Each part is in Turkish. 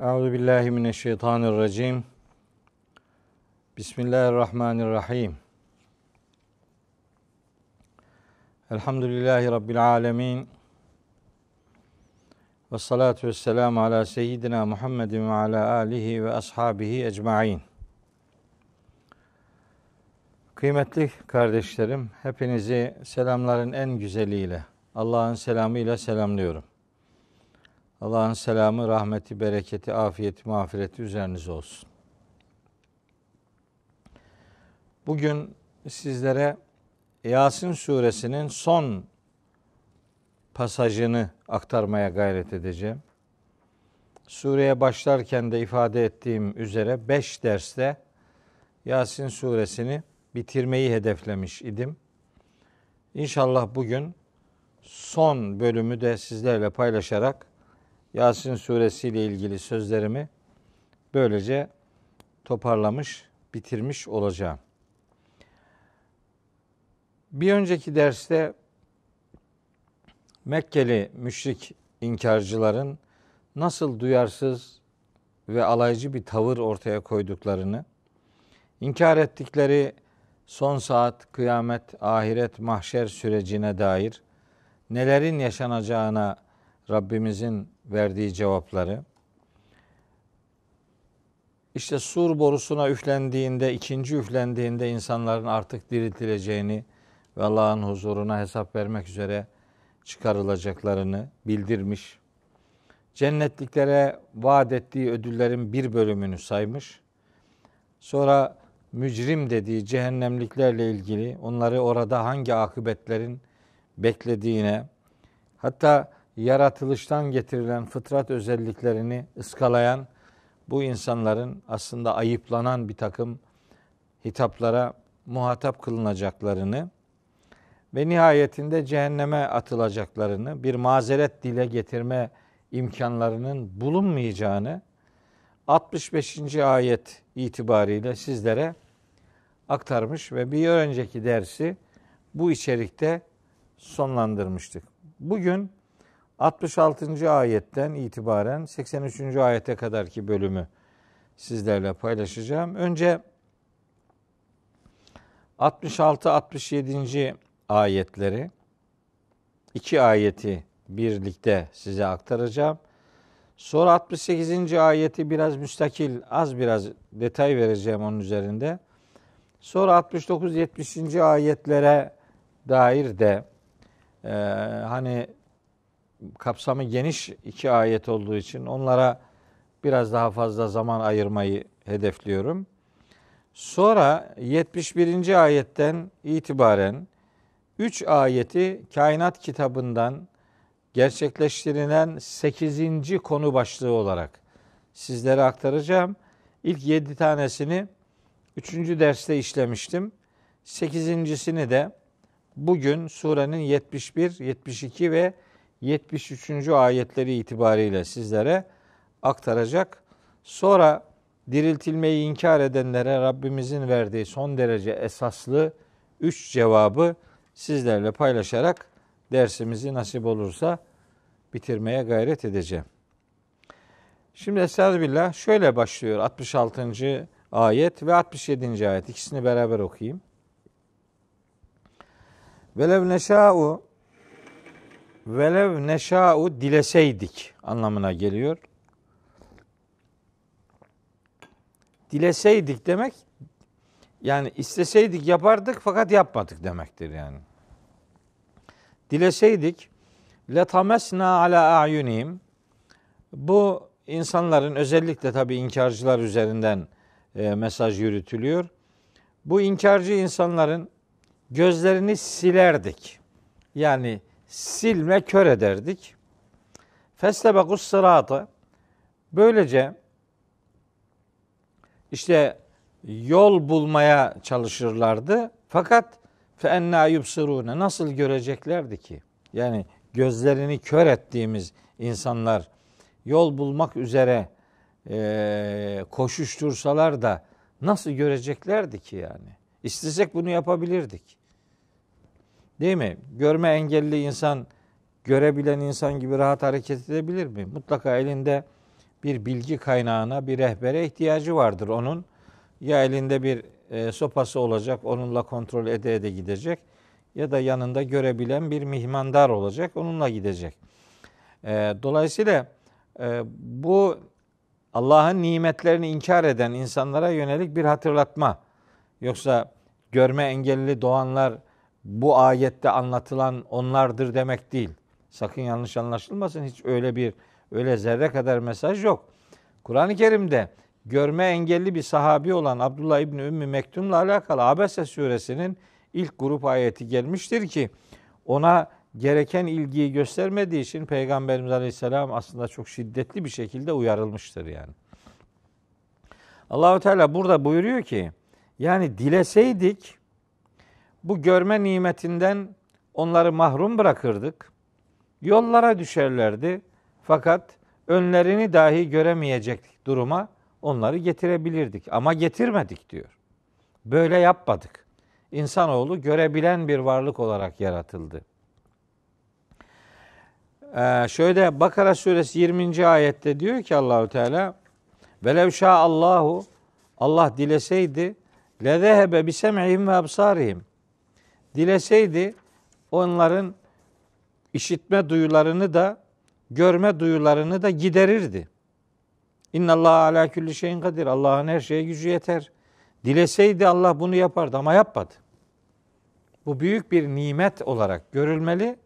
Euzu billahi mineşşeytanirracim. Bismillahirrahmanirrahim. Elhamdülillahi rabbil alamin. Ve salatu vesselamu ala seyyidina Muhammedin ve ala alihi ve ashabihi ecmaîn. Kıymetli kardeşlerim, hepinizi selamların en güzeliyle, Allah'ın selamıyla selamlıyorum. Allah'ın selamı, rahmeti, bereketi, afiyeti, mağfireti üzerinize olsun. Bugün sizlere Yasin suresinin son pasajını aktarmaya gayret edeceğim. Sureye başlarken de ifade ettiğim üzere 5 derste Yasin suresini bitirmeyi hedeflemiş idim. İnşallah bugün son bölümü de sizlerle paylaşarak Yasin suresi ile ilgili sözlerimi böylece toparlamış, bitirmiş olacağım. Bir önceki derste Mekkeli müşrik inkarcıların nasıl duyarsız ve alaycı bir tavır ortaya koyduklarını, inkar ettikleri son saat, kıyamet, ahiret, mahşer sürecine dair nelerin yaşanacağına Rabbimizin verdiği cevapları. İşte sur borusuna üflendiğinde, ikinci üflendiğinde insanların artık diriltileceğini ve Allah'ın huzuruna hesap vermek üzere çıkarılacaklarını bildirmiş. Cennetliklere vaat ettiği ödüllerin bir bölümünü saymış. Sonra mücrim dediği cehennemliklerle ilgili onları orada hangi akıbetlerin beklediğine hatta yaratılıştan getirilen fıtrat özelliklerini ıskalayan bu insanların aslında ayıplanan bir takım hitaplara muhatap kılınacaklarını ve nihayetinde cehenneme atılacaklarını, bir mazeret dile getirme imkanlarının bulunmayacağını 65. ayet itibariyle sizlere aktarmış ve bir önceki dersi bu içerikte sonlandırmıştık. Bugün 66. ayetten itibaren 83. ayete kadarki bölümü sizlerle paylaşacağım. Önce 66-67. ayetleri iki ayeti birlikte size aktaracağım. Sonra 68. ayeti biraz müstakil, az biraz detay vereceğim onun üzerinde. Sonra 69-70. ayetlere dair de e, hani kapsamı geniş iki ayet olduğu için onlara biraz daha fazla zaman ayırmayı hedefliyorum. Sonra 71. ayetten itibaren 3 ayeti kainat kitabından gerçekleştirilen 8. konu başlığı olarak sizlere aktaracağım. İlk 7 tanesini 3. derste işlemiştim. 8.sini de bugün surenin 71, 72 ve 73. ayetleri itibariyle sizlere aktaracak. Sonra diriltilmeyi inkar edenlere Rabbimizin verdiği son derece esaslı üç cevabı sizlerle paylaşarak dersimizi nasip olursa bitirmeye gayret edeceğim. Şimdi Estağfirullah şöyle başlıyor 66. ayet ve 67. ayet ikisini beraber okuyayım. Velev neşâ'u velev neşa'u dileseydik anlamına geliyor. Dileseydik demek yani isteseydik yapardık fakat yapmadık demektir yani. Dileseydik letamesna ala ayunim bu insanların özellikle tabii inkarcılar üzerinden e, mesaj yürütülüyor. Bu inkarcı insanların gözlerini silerdik. Yani silme kör ederdik. Feslebekus sıratı böylece işte yol bulmaya çalışırlardı. Fakat fe enna yubsirune nasıl göreceklerdi ki? Yani gözlerini kör ettiğimiz insanlar yol bulmak üzere e, koşuştursalar da nasıl göreceklerdi ki yani? İstesek bunu yapabilirdik. Değil mi? Görme engelli insan görebilen insan gibi rahat hareket edebilir mi? Mutlaka elinde bir bilgi kaynağına, bir rehbere ihtiyacı vardır onun. Ya elinde bir e, sopası olacak, onunla kontrol ede ede gidecek ya da yanında görebilen bir mihmandar olacak, onunla gidecek. E, dolayısıyla e, bu Allah'ın nimetlerini inkar eden insanlara yönelik bir hatırlatma. Yoksa görme engelli doğanlar bu ayette anlatılan onlardır demek değil. Sakın yanlış anlaşılmasın. Hiç öyle bir öyle zerre kadar mesaj yok. Kur'an-ı Kerim'de görme engelli bir sahabi olan Abdullah İbni Ümmü Mektum'la alakalı Abese suresinin ilk grup ayeti gelmiştir ki ona gereken ilgiyi göstermediği için Peygamberimiz Aleyhisselam aslında çok şiddetli bir şekilde uyarılmıştır yani. Allahu Teala burada buyuruyor ki yani dileseydik bu görme nimetinden onları mahrum bırakırdık. Yollara düşerlerdi fakat önlerini dahi göremeyecek duruma onları getirebilirdik ama getirmedik diyor. Böyle yapmadık. İnsanoğlu görebilen bir varlık olarak yaratıldı. Ee, şöyle Bakara suresi 20. ayette diyor ki Allahu Teala Velev Allahu Allah dileseydi lezehebe bi sem'ihim ve absarihim. Dileseydi onların işitme duyularını da görme duyularını da giderirdi. İnna Allah ala külli şeyin kadir. Allah'ın her şeye gücü yeter. Dileseydi Allah bunu yapardı ama yapmadı. Bu büyük bir nimet olarak görülmeli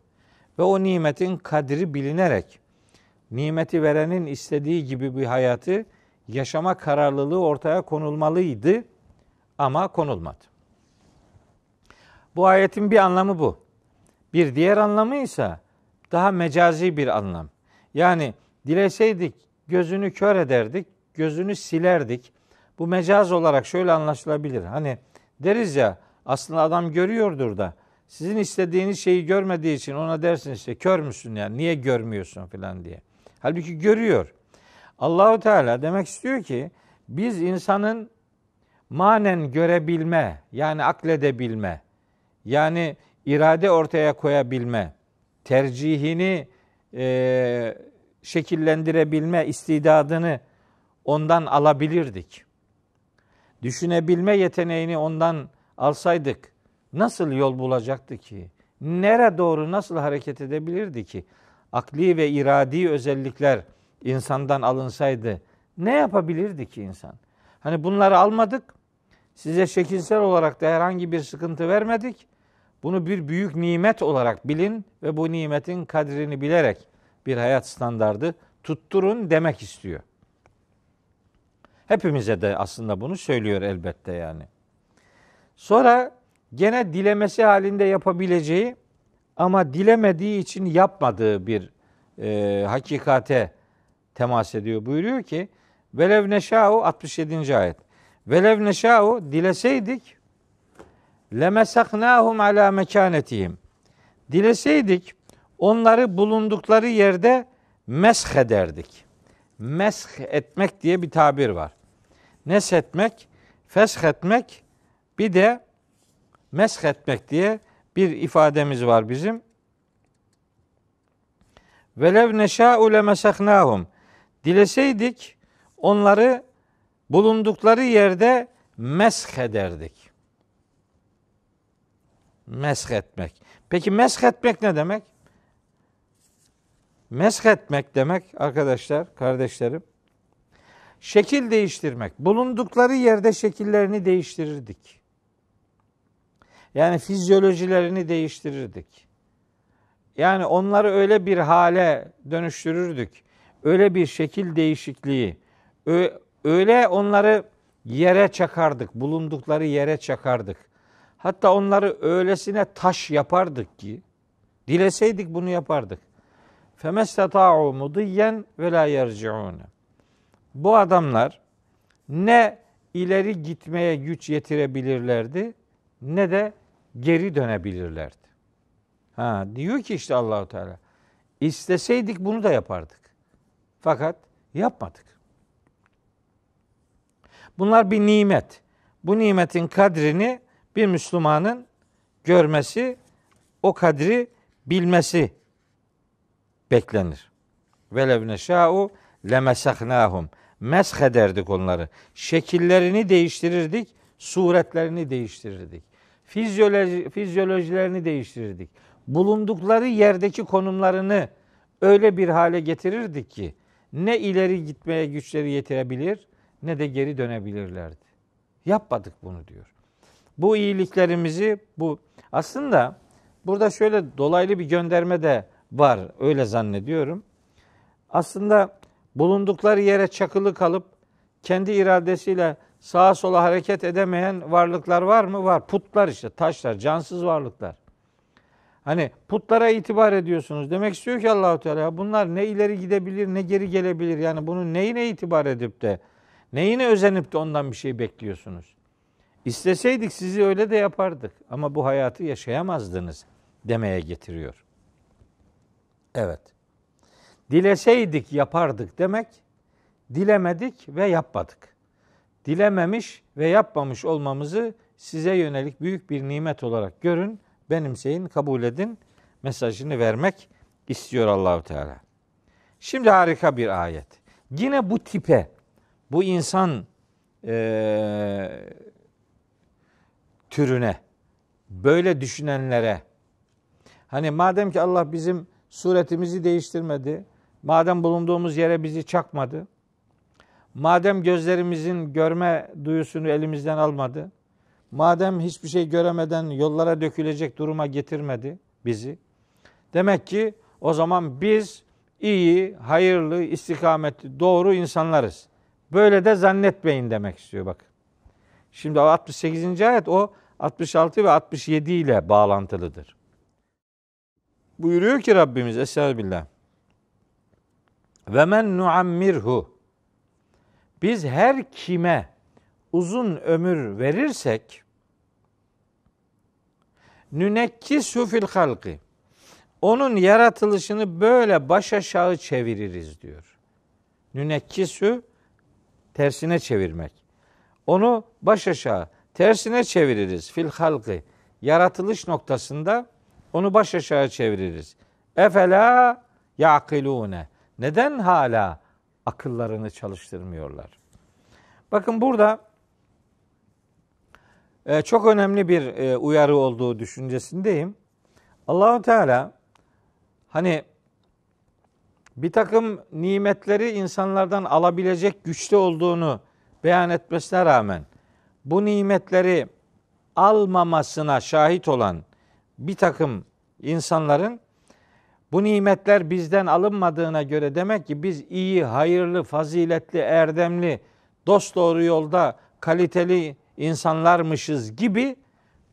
ve o nimetin kadri bilinerek nimeti verenin istediği gibi bir hayatı yaşama kararlılığı ortaya konulmalıydı ama konulmadı. Bu ayetin bir anlamı bu. Bir diğer anlamı ise daha mecazi bir anlam. Yani dileseydik gözünü kör ederdik, gözünü silerdik. Bu mecaz olarak şöyle anlaşılabilir. Hani deriz ya aslında adam görüyordur da sizin istediğiniz şeyi görmediği için ona dersiniz işte kör müsün yani niye görmüyorsun filan diye. Halbuki görüyor. Allahu Teala demek istiyor ki biz insanın manen görebilme yani akledebilme yani irade ortaya koyabilme, tercihini e, şekillendirebilme istidadını ondan alabilirdik. Düşünebilme yeteneğini ondan alsaydık nasıl yol bulacaktı ki? Nere doğru nasıl hareket edebilirdi ki? Akli ve iradi özellikler insandan alınsaydı ne yapabilirdi ki insan? Hani bunları almadık. Size şekilsel olarak da herhangi bir sıkıntı vermedik. Bunu bir büyük nimet olarak bilin ve bu nimetin kadrini bilerek bir hayat standardı tutturun demek istiyor. Hepimize de aslında bunu söylüyor elbette yani. Sonra gene dilemesi halinde yapabileceği ama dilemediği için yapmadığı bir e, hakikate temas ediyor. Buyuruyor ki Velev neşâhu 67. ayet. Velev neşâhu dileseydik lemesaknahum ala mekanetihim. Dileseydik onları bulundukları yerde mesh ederdik. Mesh etmek diye bir tabir var. Nes etmek, fesh etmek bir de mesh etmek diye bir ifademiz var bizim. Velev neşâ'u lemesaknâhum. Dileseydik onları bulundukları yerde mesh ederdik mesh etmek. Peki mesh etmek ne demek? Mesh etmek demek arkadaşlar, kardeşlerim. Şekil değiştirmek. Bulundukları yerde şekillerini değiştirirdik. Yani fizyolojilerini değiştirirdik. Yani onları öyle bir hale dönüştürürdük. Öyle bir şekil değişikliği, öyle onları yere çakardık, bulundukları yere çakardık. Hatta onları öylesine taş yapardık ki dileseydik bunu yapardık. Femestata'u mudiyen ve la yerciun. Bu adamlar ne ileri gitmeye güç yetirebilirlerdi ne de geri dönebilirlerdi. Ha diyor ki işte Allahu Teala isteseydik bunu da yapardık. Fakat yapmadık. Bunlar bir nimet. Bu nimetin kadrini bir Müslümanın görmesi, o kadri bilmesi beklenir. Velev neşâ'u lemesaknâhum. Mesh ederdik onları. Şekillerini değiştirirdik, suretlerini değiştirirdik. Fizyoloji, fizyolojilerini değiştirirdik. Bulundukları yerdeki konumlarını öyle bir hale getirirdik ki ne ileri gitmeye güçleri yetirebilir ne de geri dönebilirlerdi. Yapmadık bunu diyor bu iyiliklerimizi bu aslında burada şöyle dolaylı bir gönderme de var öyle zannediyorum. Aslında bulundukları yere çakılı kalıp kendi iradesiyle sağa sola hareket edemeyen varlıklar var mı? Var. Putlar işte, taşlar, cansız varlıklar. Hani putlara itibar ediyorsunuz. Demek istiyor ki Allahu Teala Ya bunlar ne ileri gidebilir ne geri gelebilir. Yani bunu neyine itibar edip de neyine özenip de ondan bir şey bekliyorsunuz? İsteseydik sizi öyle de yapardık ama bu hayatı yaşayamazdınız demeye getiriyor. Evet. Dileseydik yapardık demek, dilemedik ve yapmadık. Dilememiş ve yapmamış olmamızı size yönelik büyük bir nimet olarak görün, benimseyin, kabul edin mesajını vermek istiyor Allahu Teala. Şimdi harika bir ayet. Yine bu tipe, bu insan e, türüne, böyle düşünenlere. Hani madem ki Allah bizim suretimizi değiştirmedi, madem bulunduğumuz yere bizi çakmadı, madem gözlerimizin görme duyusunu elimizden almadı, madem hiçbir şey göremeden yollara dökülecek duruma getirmedi bizi, demek ki o zaman biz iyi, hayırlı, istikametli, doğru insanlarız. Böyle de zannetmeyin demek istiyor bakın. Şimdi 68. ayet o 66 ve 67 ile bağlantılıdır. Buyuruyor ki Rabbimiz Estağfirullah. Ve men nuammirhu. Biz her kime uzun ömür verirsek nünekki sufil halkı Onun yaratılışını böyle baş aşağı çeviririz diyor. Nünekkisu tersine çevirmek. Onu baş aşağı tersine çeviririz fil halkı. Yaratılış noktasında onu baş aşağı çeviririz. Efela yakilune. Neden hala akıllarını çalıştırmıyorlar? Bakın burada e, çok önemli bir e, uyarı olduğu düşüncesindeyim. Allahu Teala hani bir takım nimetleri insanlardan alabilecek güçte olduğunu beyan etmesine rağmen bu nimetleri almamasına şahit olan bir takım insanların bu nimetler bizden alınmadığına göre demek ki biz iyi, hayırlı, faziletli, erdemli, dost doğru yolda kaliteli insanlarmışız gibi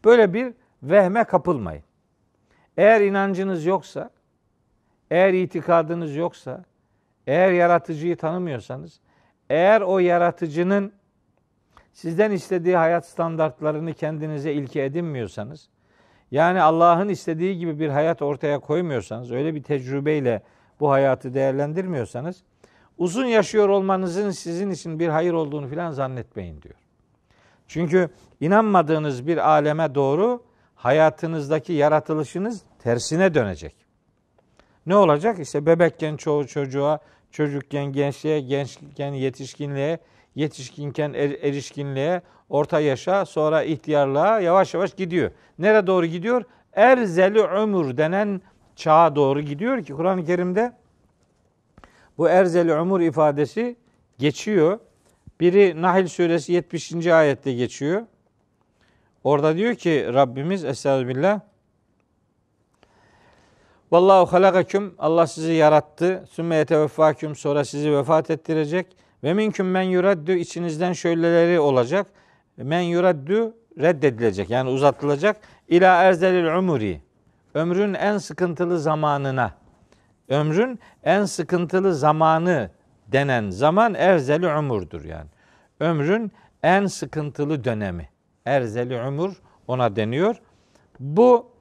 böyle bir vehme kapılmayın. Eğer inancınız yoksa, eğer itikadınız yoksa, eğer yaratıcıyı tanımıyorsanız eğer o yaratıcının sizden istediği hayat standartlarını kendinize ilke edinmiyorsanız, yani Allah'ın istediği gibi bir hayat ortaya koymuyorsanız, öyle bir tecrübeyle bu hayatı değerlendirmiyorsanız, uzun yaşıyor olmanızın sizin için bir hayır olduğunu filan zannetmeyin diyor. Çünkü inanmadığınız bir aleme doğru hayatınızdaki yaratılışınız tersine dönecek. Ne olacak? İşte bebekken çoğu çocuğa çocukken gençliğe, gençken yetişkinliğe, yetişkinken er, erişkinliğe, orta yaşa, sonra ihtiyarlığa yavaş yavaş gidiyor. Nereye doğru gidiyor? Erzeli ömür denen çağa doğru gidiyor ki Kur'an-ı Kerim'de bu erzeli ömür ifadesi geçiyor. Biri Nahil suresi 70. ayette geçiyor. Orada diyor ki Rabbimiz Estağfirullah Vallahu halakaküm Allah sizi yarattı. Sümme yeteveffaküm sonra sizi vefat ettirecek. Ve minküm men yuraddu içinizden şöyleleri olacak. Men yuraddu reddedilecek yani uzatılacak. İla erzelil umuri ömrün en sıkıntılı zamanına ömrün en sıkıntılı zamanı denen zaman erzeli umurdur yani. Ömrün en sıkıntılı dönemi. Erzeli umur ona deniyor. Bu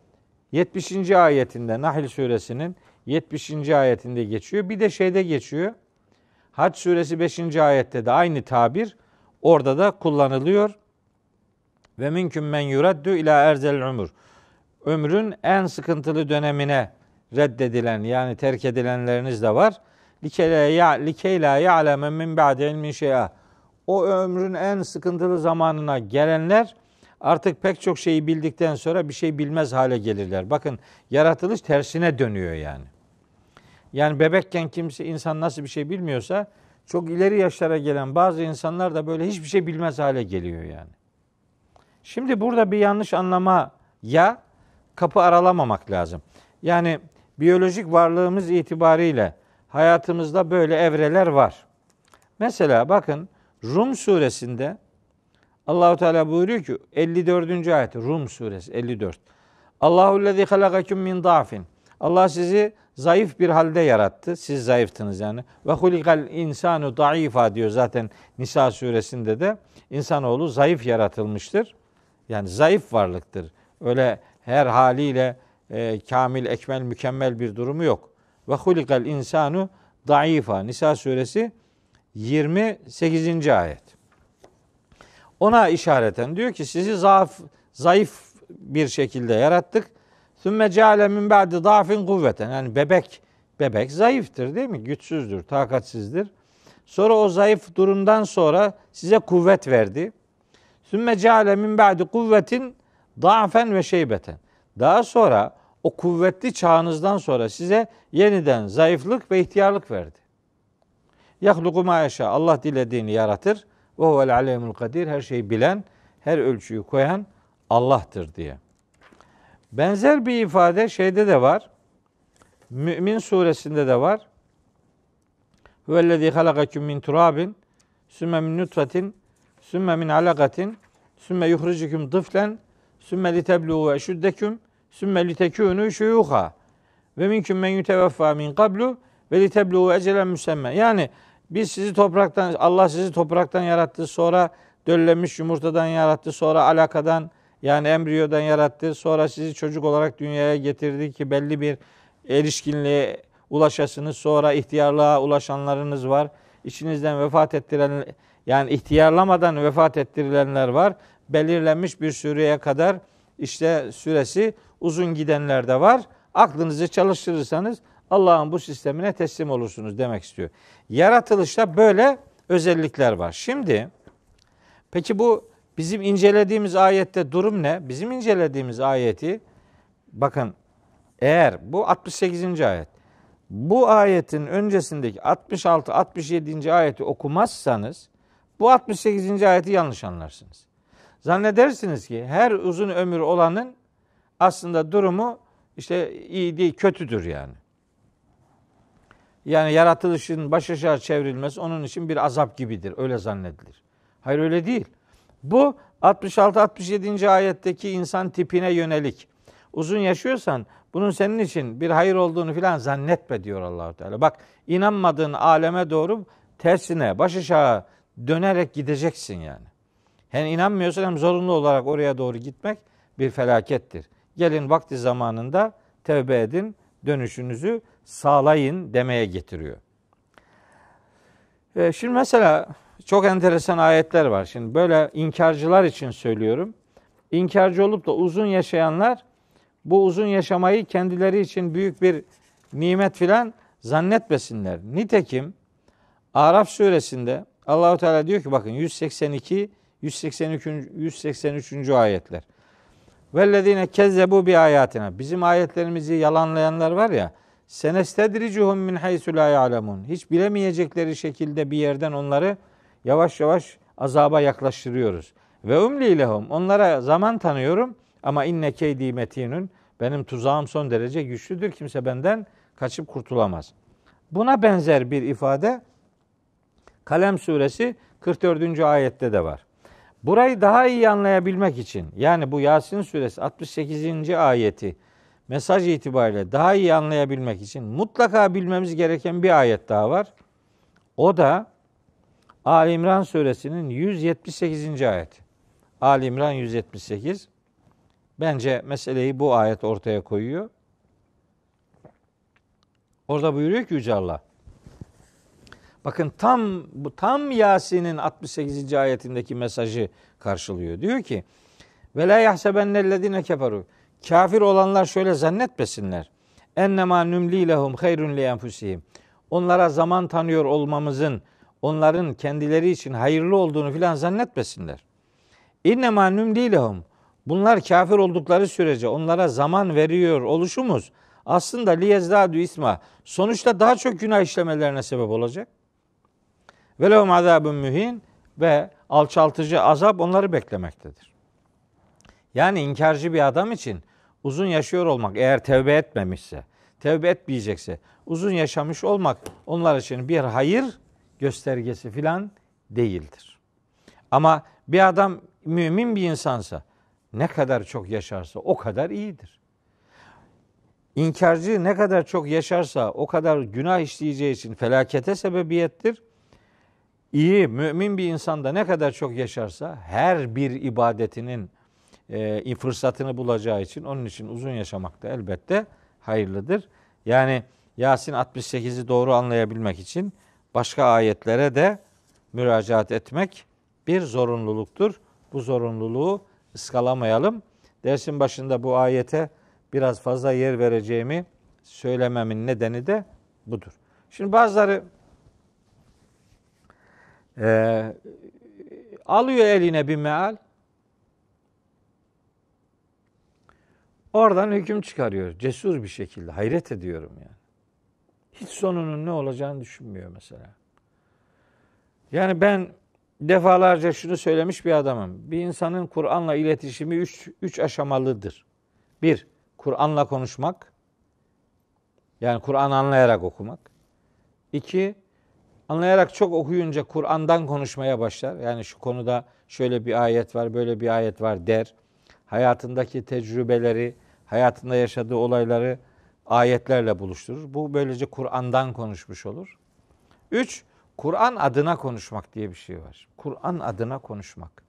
70. ayetinde Nahl suresinin 70. ayetinde geçiyor. Bir de şeyde geçiyor. Hac suresi 5. ayette de aynı tabir orada da kullanılıyor. Ve mümkün men yuraddu ila erzel umur. Ömrün en sıkıntılı dönemine reddedilen yani terk edilenleriniz de var. Likeyla ya'leme min ba'de ilmin şey'a. O ömrün en sıkıntılı zamanına gelenler artık pek çok şeyi bildikten sonra bir şey bilmez hale gelirler. Bakın yaratılış tersine dönüyor yani. Yani bebekken kimse insan nasıl bir şey bilmiyorsa çok ileri yaşlara gelen bazı insanlar da böyle hiçbir şey bilmez hale geliyor yani. Şimdi burada bir yanlış anlama ya kapı aralamamak lazım. Yani biyolojik varlığımız itibariyle hayatımızda böyle evreler var. Mesela bakın Rum suresinde Allahu Teala buyuruyor ki 54. ayet Rum suresi 54. Allahu lezi halakakum min dafin. Allah sizi zayıf bir halde yarattı. Siz zayıftınız yani. Ve hulikal insanu daifa diyor zaten Nisa suresinde de. İnsanoğlu zayıf yaratılmıştır. Yani zayıf varlıktır. Öyle her haliyle e, kamil, ekmel, mükemmel bir durumu yok. Ve hulikal insanu daifa. Nisa suresi 28. ayet. Ona işareten diyor ki sizi zaaf, zayıf bir şekilde yarattık. Sümme ceale min ba'di dafin kuvveten. Yani bebek bebek zayıftır değil mi? Güçsüzdür, takatsizdir. Sonra o zayıf durumdan sonra size kuvvet verdi. Sümme ceale min ba'di kuvvetin dafen ve şeybeten. Daha sonra o kuvvetli çağınızdan sonra size yeniden zayıflık ve ihtiyarlık verdi. Yahluku ma Allah dilediğini yaratır. Ve huvel alemul kadir her şeyi bilen, her ölçüyü koyan Allah'tır diye. Benzer bir ifade şeyde de var. Mümin suresinde de var. Huvellezî halakaküm min turabin sümme min nutfetin sümme min alakatin sümme yuhricüküm dıflen sümme litebluğu eşüddeküm sümme litekûnü şuyuha ve minküm men yüteveffâ min kablu ve litebluğu ecelen müsemme. Yani biz sizi topraktan, Allah sizi topraktan yarattı, sonra döllemiş yumurtadan yarattı, sonra alakadan yani embriyodan yarattı, sonra sizi çocuk olarak dünyaya getirdi ki belli bir erişkinliğe ulaşasınız, sonra ihtiyarlığa ulaşanlarınız var. İçinizden vefat ettiren, yani ihtiyarlamadan vefat ettirilenler var. Belirlenmiş bir süreye kadar işte süresi uzun gidenler de var. Aklınızı çalıştırırsanız Allah'ın bu sistemine teslim olursunuz demek istiyor. Yaratılışta böyle özellikler var. Şimdi peki bu bizim incelediğimiz ayette durum ne? Bizim incelediğimiz ayeti bakın eğer bu 68. ayet bu ayetin öncesindeki 66 67. ayeti okumazsanız bu 68. ayeti yanlış anlarsınız. Zannedersiniz ki her uzun ömür olanın aslında durumu işte iyi değil kötüdür yani yani yaratılışın baş aşağı çevrilmesi onun için bir azap gibidir. Öyle zannedilir. Hayır öyle değil. Bu 66-67. ayetteki insan tipine yönelik. Uzun yaşıyorsan bunun senin için bir hayır olduğunu filan zannetme diyor Allahu Teala. Bak inanmadığın aleme doğru tersine baş aşağı dönerek gideceksin yani. Hem inanmıyorsan hem zorunlu olarak oraya doğru gitmek bir felakettir. Gelin vakti zamanında tevbe edin dönüşünüzü sağlayın demeye getiriyor. E, şimdi mesela çok enteresan ayetler var. Şimdi böyle inkarcılar için söylüyorum. İnkarcı olup da uzun yaşayanlar bu uzun yaşamayı kendileri için büyük bir nimet filan zannetmesinler. Nitekim Araf suresinde Allahu Teala diyor ki bakın 182 183. 183. ayetler. Vellezinekezzebu bi ayatina. Bizim ayetlerimizi yalanlayanlar var ya. Senestedricuhum min haysu la ya'lemun. Hiç bilemeyecekleri şekilde bir yerden onları yavaş yavaş azaba yaklaştırıyoruz. Ve umli lehum. Onlara zaman tanıyorum ama inne keydi metinun. Benim tuzağım son derece güçlüdür. Kimse benden kaçıp kurtulamaz. Buna benzer bir ifade Kalem suresi 44. ayette de var. Burayı daha iyi anlayabilmek için yani bu Yasin suresi 68. ayeti mesaj itibariyle daha iyi anlayabilmek için mutlaka bilmemiz gereken bir ayet daha var. O da Ali İmran suresinin 178. ayet. Ali İmran 178. Bence meseleyi bu ayet ortaya koyuyor. Orada buyuruyor ki Yüce Allah. Bakın tam bu tam Yasin'in 68. ayetindeki mesajı karşılıyor. Diyor ki: "Ve la yahsebennellezine keferu." Kafir olanlar şöyle zannetmesinler. Ennema nümli lehum hayrun li Onlara zaman tanıyor olmamızın onların kendileri için hayırlı olduğunu filan zannetmesinler. İnnema nümli lehum. Bunlar kafir oldukları sürece onlara zaman veriyor oluşumuz aslında liyezdadü isma sonuçta daha çok günah işlemelerine sebep olacak. Ve lehum azabun mühin ve alçaltıcı azap onları beklemektedir. Yani inkarcı bir adam için uzun yaşıyor olmak eğer tevbe etmemişse, tevbe etmeyecekse uzun yaşamış olmak onlar için bir hayır göstergesi filan değildir. Ama bir adam mümin bir insansa ne kadar çok yaşarsa o kadar iyidir. İnkarcı ne kadar çok yaşarsa o kadar günah işleyeceği için felakete sebebiyettir iyi, mümin bir insanda ne kadar çok yaşarsa her bir ibadetinin e, fırsatını bulacağı için onun için uzun yaşamak da elbette hayırlıdır. Yani Yasin 68'i doğru anlayabilmek için başka ayetlere de müracaat etmek bir zorunluluktur. Bu zorunluluğu ıskalamayalım. Dersin başında bu ayete biraz fazla yer vereceğimi söylememin nedeni de budur. Şimdi bazıları ee, alıyor eline bir meal. Oradan hüküm çıkarıyor cesur bir şekilde. Hayret ediyorum yani. Hiç sonunun ne olacağını düşünmüyor mesela. Yani ben defalarca şunu söylemiş bir adamım. Bir insanın Kur'an'la iletişimi üç, üç aşamalıdır. Bir, Kur'an'la konuşmak. Yani Kur'an anlayarak okumak. İki, anlayarak çok okuyunca Kur'an'dan konuşmaya başlar. Yani şu konuda şöyle bir ayet var, böyle bir ayet var der. Hayatındaki tecrübeleri, hayatında yaşadığı olayları ayetlerle buluşturur. Bu böylece Kur'an'dan konuşmuş olur. Üç, Kur'an adına konuşmak diye bir şey var. Kur'an adına konuşmak.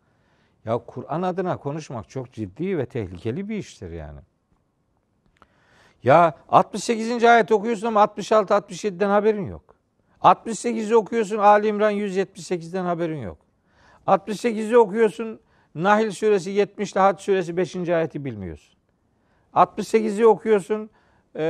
Ya Kur'an adına konuşmak çok ciddi ve tehlikeli bir iştir yani. Ya 68. ayet okuyorsun ama 66-67'den haberin yok. 68'i okuyorsun Ali İmran 178'den haberin yok. 68'i okuyorsun Nahil suresi 70 Lahat suresi 5. ayeti bilmiyorsun. 68'i okuyorsun e,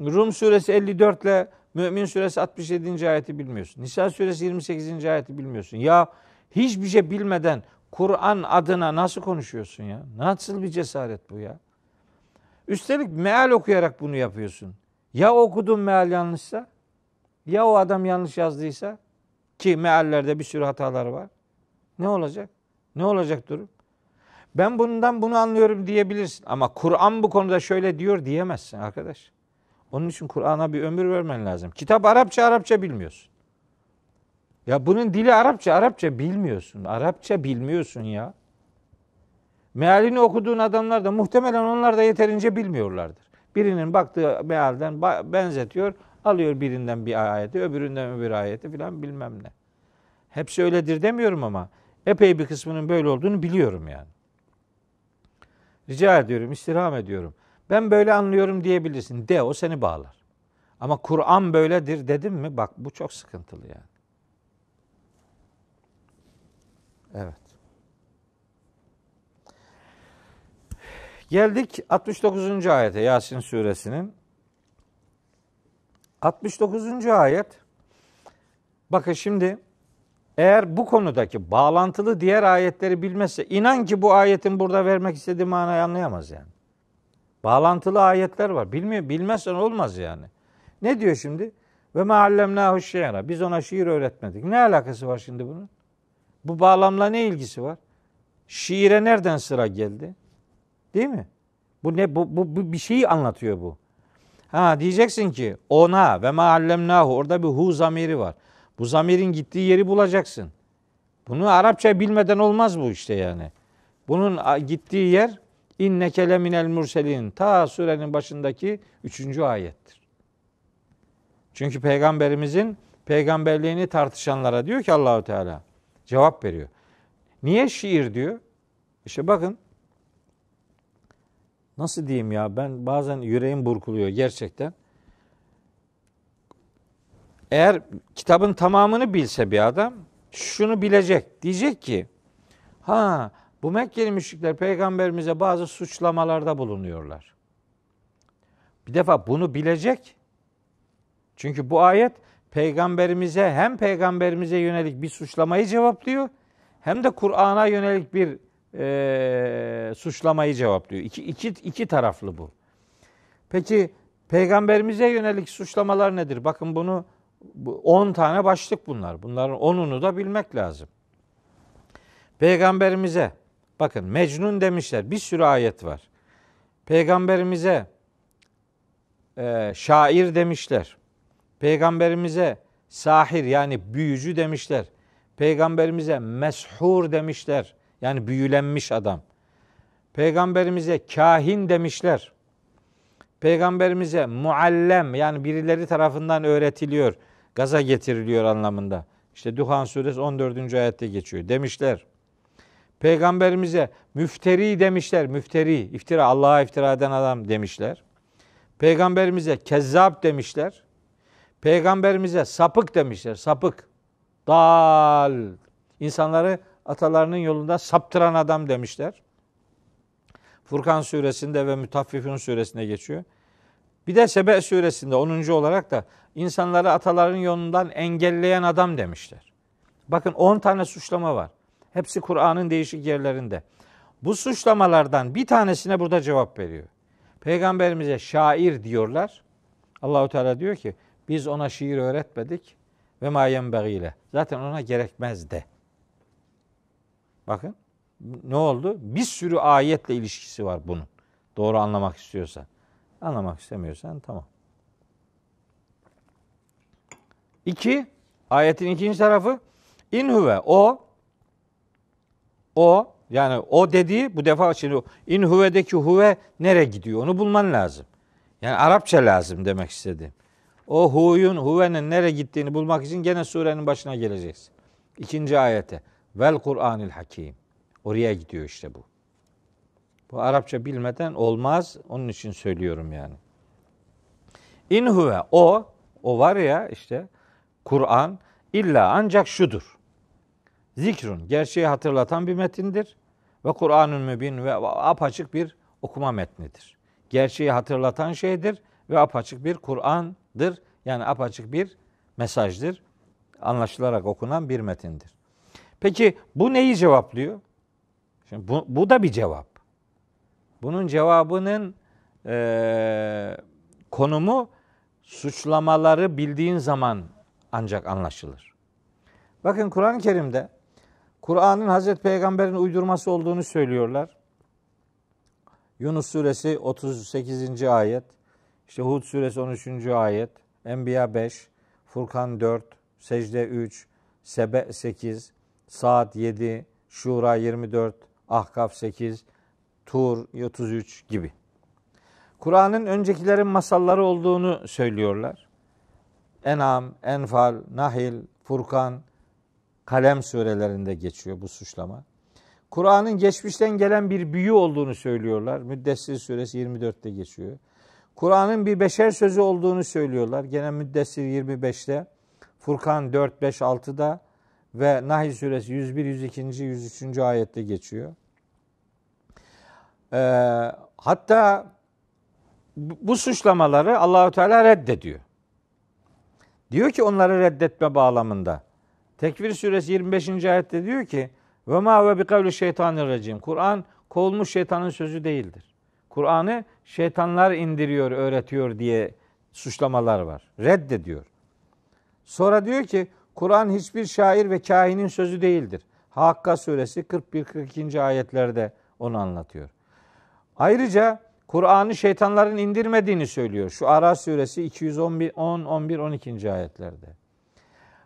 Rum suresi 54 ile Mümin suresi 67. ayeti bilmiyorsun. Nisa suresi 28. ayeti bilmiyorsun. Ya hiçbir şey bilmeden Kur'an adına nasıl konuşuyorsun ya? Nasıl bir cesaret bu ya? Üstelik meal okuyarak bunu yapıyorsun. Ya okudun meal yanlışsa? Ya o adam yanlış yazdıysa ki meallerde bir sürü hatalar var. Ne olacak? Ne olacak durum? Ben bundan bunu anlıyorum diyebilirsin ama Kur'an bu konuda şöyle diyor diyemezsin arkadaş. Onun için Kur'an'a bir ömür vermen lazım. Kitap Arapça, Arapça bilmiyorsun. Ya bunun dili Arapça, Arapça bilmiyorsun. Arapça bilmiyorsun ya. Mealini okuduğun adamlar da muhtemelen onlar da yeterince bilmiyorlardır. Birinin baktığı mealden benzetiyor, Alıyor birinden bir ayeti, öbüründen öbür ayeti filan bilmem ne. Hepsi öyledir demiyorum ama epey bir kısmının böyle olduğunu biliyorum yani. Rica ediyorum, istirham ediyorum. Ben böyle anlıyorum diyebilirsin. De o seni bağlar. Ama Kur'an böyledir dedim mi bak bu çok sıkıntılı yani. Evet. Geldik 69. ayete Yasin suresinin 69. ayet. Bakın şimdi eğer bu konudaki bağlantılı diğer ayetleri bilmezse inan ki bu ayetin burada vermek istediği manayı anlayamaz yani. Bağlantılı ayetler var. Bilmiyor, bilmezsen olmaz yani. Ne diyor şimdi? Ve meallemnahu şiira. Biz ona şiir öğretmedik. Ne alakası var şimdi bunun? Bu bağlamla ne ilgisi var? Şiire nereden sıra geldi? Değil mi? Bu ne bu, bu, bu bir şeyi anlatıyor bu. Ha diyeceksin ki ona ve ma allemnahu orada bir hu zamiri var. Bu zamirin gittiği yeri bulacaksın. Bunu Arapça bilmeden olmaz bu işte yani. Bunun gittiği yer inneke leminel murselin ta surenin başındaki üçüncü ayettir. Çünkü peygamberimizin peygamberliğini tartışanlara diyor ki Allahu Teala cevap veriyor. Niye şiir diyor? İşte bakın nasıl diyeyim ya ben bazen yüreğim burkuluyor gerçekten. Eğer kitabın tamamını bilse bir adam şunu bilecek. Diyecek ki ha bu Mekkeli müşrikler peygamberimize bazı suçlamalarda bulunuyorlar. Bir defa bunu bilecek. Çünkü bu ayet peygamberimize hem peygamberimize yönelik bir suçlamayı cevaplıyor hem de Kur'an'a yönelik bir e, suçlamayı cevaplıyor. İki, iki, iki taraflı bu. Peki peygamberimize yönelik suçlamalar nedir? Bakın bunu 10 tane başlık bunlar. Bunların 10'unu da bilmek lazım. Peygamberimize bakın Mecnun demişler. Bir sürü ayet var. Peygamberimize e, şair demişler. Peygamberimize sahir yani büyücü demişler. Peygamberimize meshur demişler. Yani büyülenmiş adam. Peygamberimize kahin demişler. Peygamberimize muallem yani birileri tarafından öğretiliyor, gaza getiriliyor anlamında. İşte Duhan suresi 14. ayette geçiyor. Demişler. Peygamberimize müfteri demişler. Müfteri, iftira, Allah'a iftira eden adam demişler. Peygamberimize kezzap demişler. Peygamberimize sapık demişler. Sapık. Dal. İnsanları atalarının yolunda saptıran adam demişler. Furkan suresinde ve Mütaffifun suresinde geçiyor. Bir de Sebe suresinde 10. olarak da insanları ataların yolundan engelleyen adam demişler. Bakın 10 tane suçlama var. Hepsi Kur'an'ın değişik yerlerinde. Bu suçlamalardan bir tanesine burada cevap veriyor. Peygamberimize şair diyorlar. Allahu Teala diyor ki biz ona şiir öğretmedik ve ma ile. Zaten ona gerekmez de. Bakın ne oldu? Bir sürü ayetle ilişkisi var bunun. Doğru anlamak istiyorsan. Anlamak istemiyorsan tamam. İki, ayetin ikinci tarafı inhuve o o yani o dediği bu defa şimdi inhuve'deki huve nereye gidiyor onu bulman lazım. Yani Arapça lazım demek istediğim. O huyun, huvenin nereye gittiğini bulmak için gene surenin başına geleceksin. İkinci ayete. Vel Kur'anil Hakim. Oraya gidiyor işte bu. Bu Arapça bilmeden olmaz. Onun için söylüyorum yani. İn huve o o var ya işte Kur'an illa ancak şudur. Zikrun gerçeği hatırlatan bir metindir ve Kur'an'ın mübin ve apaçık bir okuma metnidir. Gerçeği hatırlatan şeydir ve apaçık bir Kur'an'dır. Yani apaçık bir mesajdır. Anlaşılarak okunan bir metindir. Peki bu neyi cevaplıyor? Şimdi bu, bu da bir cevap. Bunun cevabının e, konumu suçlamaları bildiğin zaman ancak anlaşılır. Bakın Kur'an-ı Kerim'de Kur'an'ın Hazreti Peygamber'in uydurması olduğunu söylüyorlar. Yunus suresi 38. ayet, işte Hud suresi 13. ayet, Enbiya 5, Furkan 4, Secde 3, Sebe 8, Saat 7, Şura 24, Ahkaf 8, Tur 33 gibi. Kur'an'ın öncekilerin masalları olduğunu söylüyorlar. Enam, Enfal, Nahil, Furkan, Kalem surelerinde geçiyor bu suçlama. Kur'an'ın geçmişten gelen bir büyü olduğunu söylüyorlar. Müddessir suresi 24'te geçiyor. Kur'an'ın bir beşer sözü olduğunu söylüyorlar. Gene Müddessir 25'te, Furkan 4, 5, 6'da ve Nahl suresi 101, 102. 103. ayette geçiyor. E, hatta bu suçlamaları Allahu Teala reddediyor. Diyor ki onları reddetme bağlamında. Tekvir suresi 25. ayette diyor ki ve ma ve bi kavli şeytanir racim. Kur'an kovulmuş şeytanın sözü değildir. Kur'an'ı şeytanlar indiriyor, öğretiyor diye suçlamalar var. Reddediyor. Sonra diyor ki Kur'an hiçbir şair ve kahinin sözü değildir. Hakka suresi 41-42. ayetlerde onu anlatıyor. Ayrıca Kur'an'ı şeytanların indirmediğini söylüyor. Şu Ara suresi 211 11 12. ayetlerde.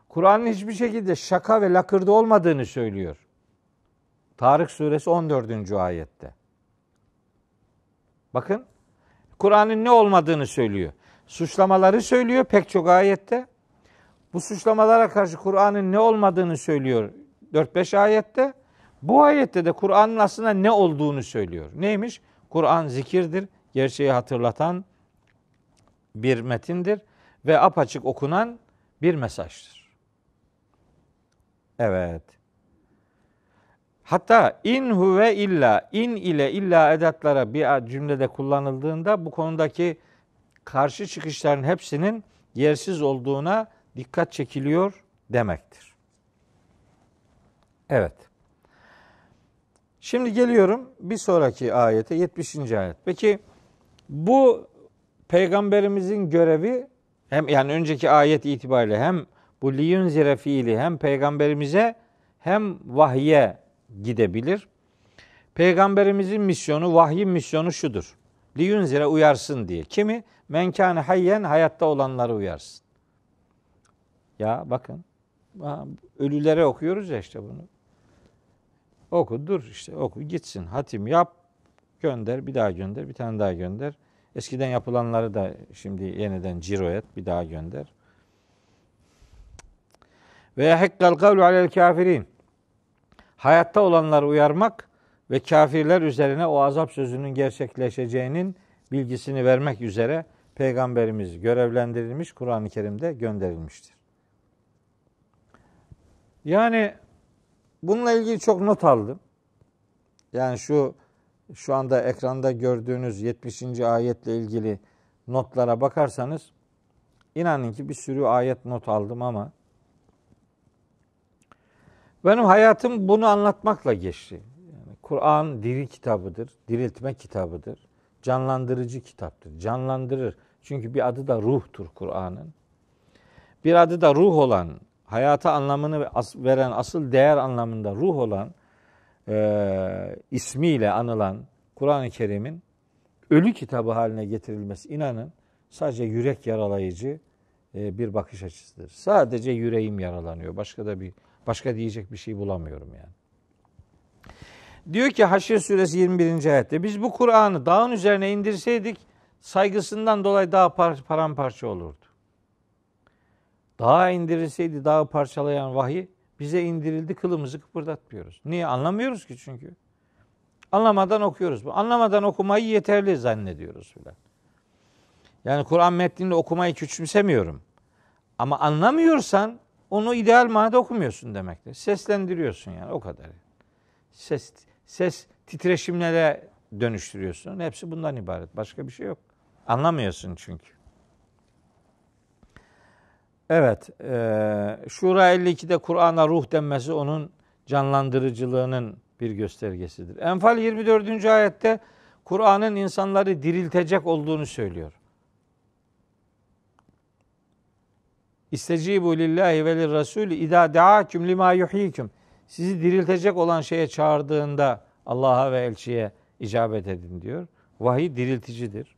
Kur'an'ın hiçbir şekilde şaka ve lakırdı olmadığını söylüyor. Tarık suresi 14. ayette. Bakın Kur'an'ın ne olmadığını söylüyor. Suçlamaları söylüyor pek çok ayette. Bu suçlamalara karşı Kur'an'ın ne olmadığını söylüyor 4-5 ayette. Bu ayette de Kur'an'ın aslında ne olduğunu söylüyor. Neymiş? Kur'an zikirdir, gerçeği hatırlatan bir metindir ve apaçık okunan bir mesajdır. Evet. Hatta in huve illa, in ile illa edatlara bir cümlede kullanıldığında bu konudaki karşı çıkışların hepsinin yersiz olduğuna dikkat çekiliyor demektir. Evet. Şimdi geliyorum bir sonraki ayete 70. ayet. Peki bu peygamberimizin görevi hem yani önceki ayet itibariyle hem bu liyunzire fiili hem peygamberimize hem vahye gidebilir. Peygamberimizin misyonu, vahyin misyonu şudur. zire uyarsın diye. Kimi? Menkâne hayyen hayatta olanları uyarsın. Ya bakın ölülere okuyoruz ya işte bunu. Oku dur işte oku gitsin hatim yap gönder bir daha gönder bir tane daha gönder. Eskiden yapılanları da şimdi yeniden ciro et bir daha gönder. Ve yehekkal kavlu alel kafirin. Hayatta olanları uyarmak ve kafirler üzerine o azap sözünün gerçekleşeceğinin bilgisini vermek üzere Peygamberimiz görevlendirilmiş Kur'an-ı Kerim'de gönderilmiştir. Yani bununla ilgili çok not aldım. Yani şu şu anda ekranda gördüğünüz 70. ayetle ilgili notlara bakarsanız inanın ki bir sürü ayet not aldım ama benim hayatım bunu anlatmakla geçti. Yani Kur'an diri kitabıdır, diriltme kitabıdır, canlandırıcı kitaptır, canlandırır. Çünkü bir adı da ruhtur Kur'an'ın. Bir adı da ruh olan hayata anlamını veren asıl değer anlamında ruh olan e, ismiyle anılan Kur'an-ı Kerim'in ölü kitabı haline getirilmesi inanın sadece yürek yaralayıcı e, bir bakış açısıdır. Sadece yüreğim yaralanıyor. Başka da bir başka diyecek bir şey bulamıyorum yani. Diyor ki Haşr suresi 21. ayette biz bu Kur'an'ı dağın üzerine indirseydik saygısından dolayı daha paramparça olurdu. Daha indirilseydi dağı parçalayan vahiy bize indirildi kılımızı kıpırdatmıyoruz. Niye? Anlamıyoruz ki çünkü. Anlamadan okuyoruz. bu. Anlamadan okumayı yeterli zannediyoruz filan. Yani Kur'an metnini okumayı küçümsemiyorum. Ama anlamıyorsan onu ideal manada okumuyorsun demektir. Seslendiriyorsun yani o kadar. Ses, ses titreşimlere dönüştürüyorsun. Hepsi bundan ibaret. Başka bir şey yok. Anlamıyorsun çünkü. Evet, e, Şura 52'de Kur'an'a ruh denmesi onun canlandırıcılığının bir göstergesidir. Enfal 24. ayette Kur'an'ın insanları diriltecek olduğunu söylüyor. İstecibu lillahi ve lirrasulü idâ deâküm lima yuhyiküm. Sizi diriltecek olan şeye çağırdığında Allah'a ve elçiye icabet edin diyor. Vahiy dirilticidir.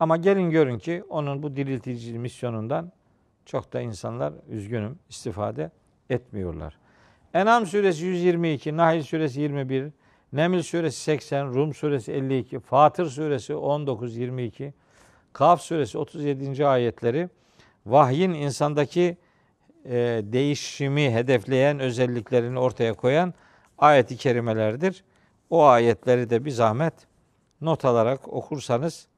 Ama gelin görün ki onun bu diriltici misyonundan çok da insanlar üzgünüm istifade etmiyorlar. Enam suresi 122, Nahil suresi 21, Nemil suresi 80, Rum suresi 52, Fatır suresi 19 22, Kaf suresi 37. ayetleri vahyin insandaki e, değişimi hedefleyen özelliklerini ortaya koyan ayeti kerimelerdir. O ayetleri de bir zahmet not alarak okursanız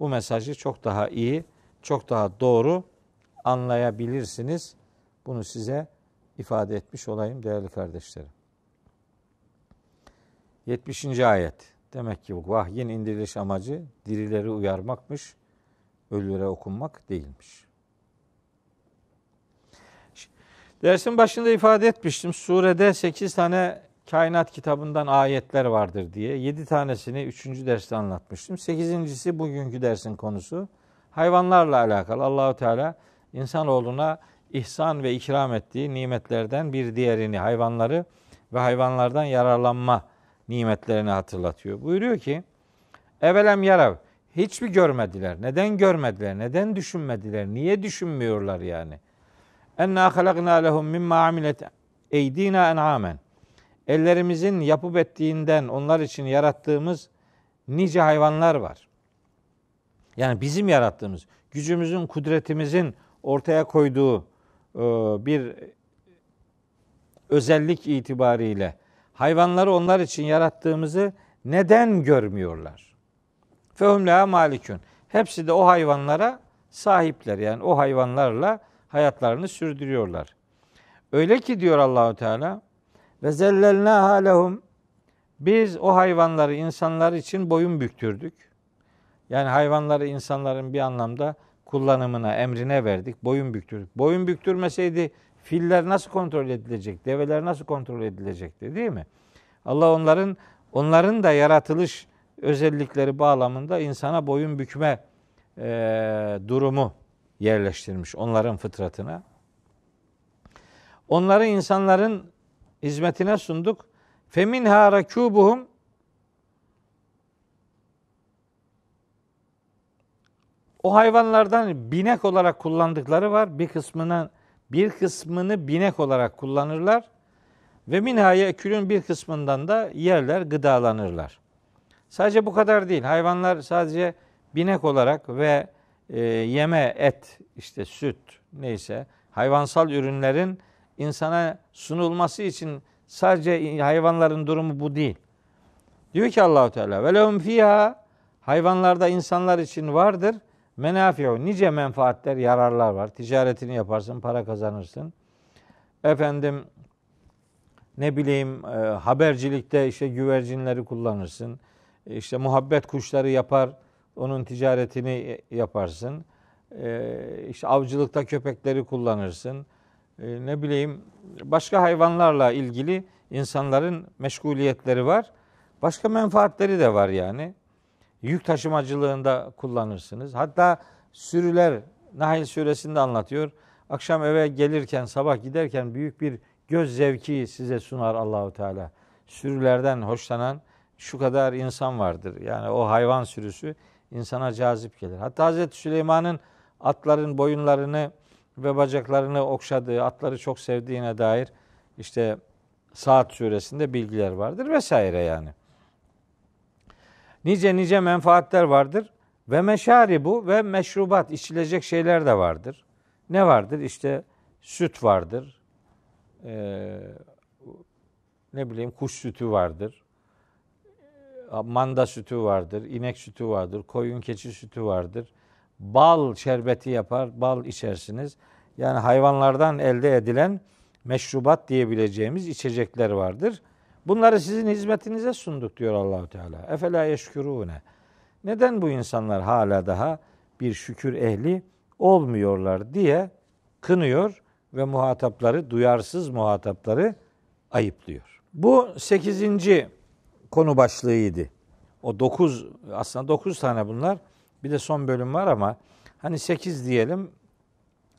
bu mesajı çok daha iyi, çok daha doğru anlayabilirsiniz. Bunu size ifade etmiş olayım değerli kardeşlerim. 70. ayet. Demek ki vahyin indiriliş amacı dirileri uyarmakmış, ölülere okunmak değilmiş. Dersin başında ifade etmiştim. Surede 8 tane kainat kitabından ayetler vardır diye. 7 tanesini 3. derste anlatmıştım. 8.si bugünkü dersin konusu. Hayvanlarla alakalı. Allahu Teala insanoğluna ihsan ve ikram ettiği nimetlerden bir diğerini hayvanları ve hayvanlardan yararlanma nimetlerini hatırlatıyor. Buyuruyor ki evelem yarav hiç mi görmediler? Neden görmediler? Neden düşünmediler? Niye düşünmüyorlar yani? Enna halakna lehum mimma amilet eydina en'amen. Ellerimizin yapıp ettiğinden onlar için yarattığımız nice hayvanlar var. Yani bizim yarattığımız, gücümüzün, kudretimizin ortaya koyduğu e, bir özellik itibariyle hayvanları onlar için yarattığımızı neden görmüyorlar? Fehümleha malikün. Hepsi de o hayvanlara sahipler. Yani o hayvanlarla hayatlarını sürdürüyorlar. Öyle ki diyor Allahu Teala ve zellelna halehum biz o hayvanları insanlar için boyun büktürdük. Yani hayvanları insanların bir anlamda kullanımına, emrine verdik. Boyun büktürdük. Boyun büktürmeseydi filler nasıl kontrol edilecek? Develer nasıl kontrol edilecekti değil mi? Allah onların onların da yaratılış özellikleri bağlamında insana boyun bükme e, durumu yerleştirmiş onların fıtratına. Onları insanların hizmetine sunduk. Femin hara kubuhum O hayvanlardan binek olarak kullandıkları var. Bir kısmına bir kısmını binek olarak kullanırlar. Ve minha yekülün bir kısmından da yerler, gıdalanırlar. Sadece bu kadar değil. Hayvanlar sadece binek olarak ve e, yeme, et, işte süt neyse hayvansal ürünlerin insana sunulması için sadece hayvanların durumu bu değil. Diyor ki Allahu Teala ve lehum fiha hayvanlarda insanlar için vardır Menafiyo nice menfaatler, yararlar var. Ticaretini yaparsın, para kazanırsın. Efendim ne bileyim e, habercilikte işte güvercinleri kullanırsın. E, işte muhabbet kuşları yapar, onun ticaretini e, yaparsın. E, işte avcılıkta köpekleri kullanırsın. ne bileyim başka hayvanlarla ilgili insanların meşguliyetleri var. Başka menfaatleri de var yani. Yük taşımacılığında kullanırsınız. Hatta sürüler Nahil suresinde anlatıyor. Akşam eve gelirken, sabah giderken büyük bir göz zevki size sunar Allahu Teala. Sürülerden hoşlanan şu kadar insan vardır. Yani o hayvan sürüsü insana cazip gelir. Hatta Hazreti Süleyman'ın atların boyunlarını ve bacaklarını okşadığı, atları çok sevdiğine dair işte Saat suresinde bilgiler vardır vesaire yani nice nice menfaatler vardır. Ve meşari bu ve meşrubat içilecek şeyler de vardır. Ne vardır? İşte süt vardır. Ee, ne bileyim kuş sütü vardır. Ee, manda sütü vardır, inek sütü vardır, koyun keçi sütü vardır. Bal şerbeti yapar, bal içersiniz. Yani hayvanlardan elde edilen meşrubat diyebileceğimiz içecekler vardır. Bunları sizin hizmetinize sunduk diyor Allahu Teala. Efela yeşkurune. Neden bu insanlar hala daha bir şükür ehli olmuyorlar diye kınıyor ve muhatapları, duyarsız muhatapları ayıplıyor. Bu sekizinci konu başlığıydı. O dokuz, aslında dokuz tane bunlar. Bir de son bölüm var ama hani sekiz diyelim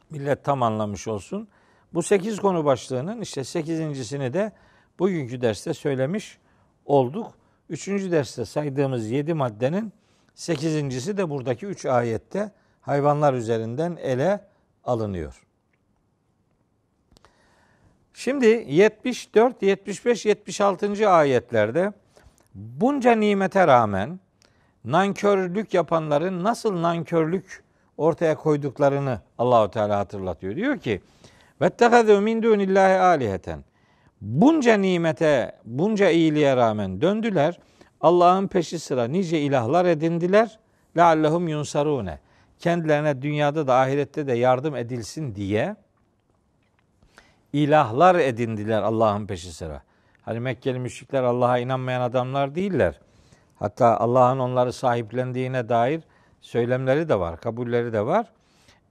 millet tam anlamış olsun. Bu sekiz konu başlığının işte sekizincisini de bugünkü derste söylemiş olduk. Üçüncü derste saydığımız yedi maddenin sekizincisi de buradaki üç ayette hayvanlar üzerinden ele alınıyor. Şimdi 74, 75, 76. ayetlerde bunca nimete rağmen nankörlük yapanların nasıl nankörlük ortaya koyduklarını Allahu Teala hatırlatıyor. Diyor ki: "Vettehazu min dunillahi aliheten." bunca nimete, bunca iyiliğe rağmen döndüler. Allah'ın peşi sıra nice ilahlar edindiler. Leallehum yunsarune. Kendilerine dünyada da ahirette de yardım edilsin diye ilahlar edindiler Allah'ın peşi sıra. Hani Mekkeli müşrikler Allah'a inanmayan adamlar değiller. Hatta Allah'ın onları sahiplendiğine dair söylemleri de var, kabulleri de var.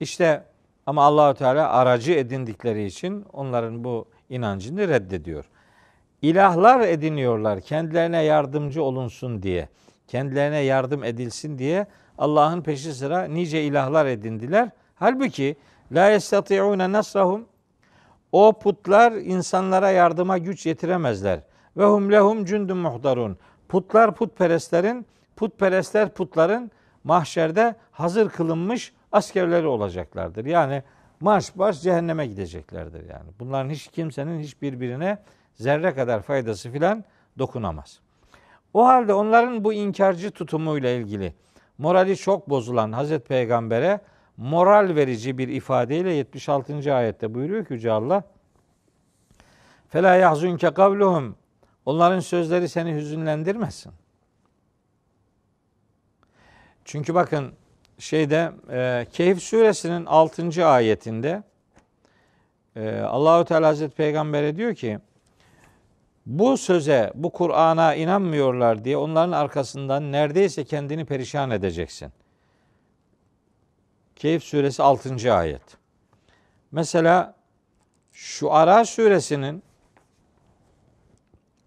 İşte ama Allahü Teala aracı edindikleri için onların bu inancını reddediyor. İlahlar ediniyorlar kendilerine yardımcı olunsun diye. Kendilerine yardım edilsin diye Allah'ın peşi sıra nice ilahlar edindiler. Halbuki la yestati'une nasrahum o putlar insanlara yardıma güç yetiremezler. Ve hum lehum cündüm muhdarun. Putlar putperestlerin, putperestler putların mahşerde hazır kılınmış askerleri olacaklardır. Yani marş baş cehenneme gideceklerdir yani. Bunların hiç kimsenin hiçbirbirine zerre kadar faydası filan dokunamaz. O halde onların bu inkarcı tutumuyla ilgili morali çok bozulan Hazreti Peygamber'e moral verici bir ifadeyle 76. ayette buyuruyor ki Yüce Allah فَلَا يَحْزُنْكَ kavluhum Onların sözleri seni hüzünlendirmesin. Çünkü bakın şeyde e, Keyif suresinin 6. ayetinde e, Allahu Teala Hazreti Peygamber'e diyor ki bu söze, bu Kur'an'a inanmıyorlar diye onların arkasından neredeyse kendini perişan edeceksin. Keyif suresi 6. ayet. Mesela şu Ara suresinin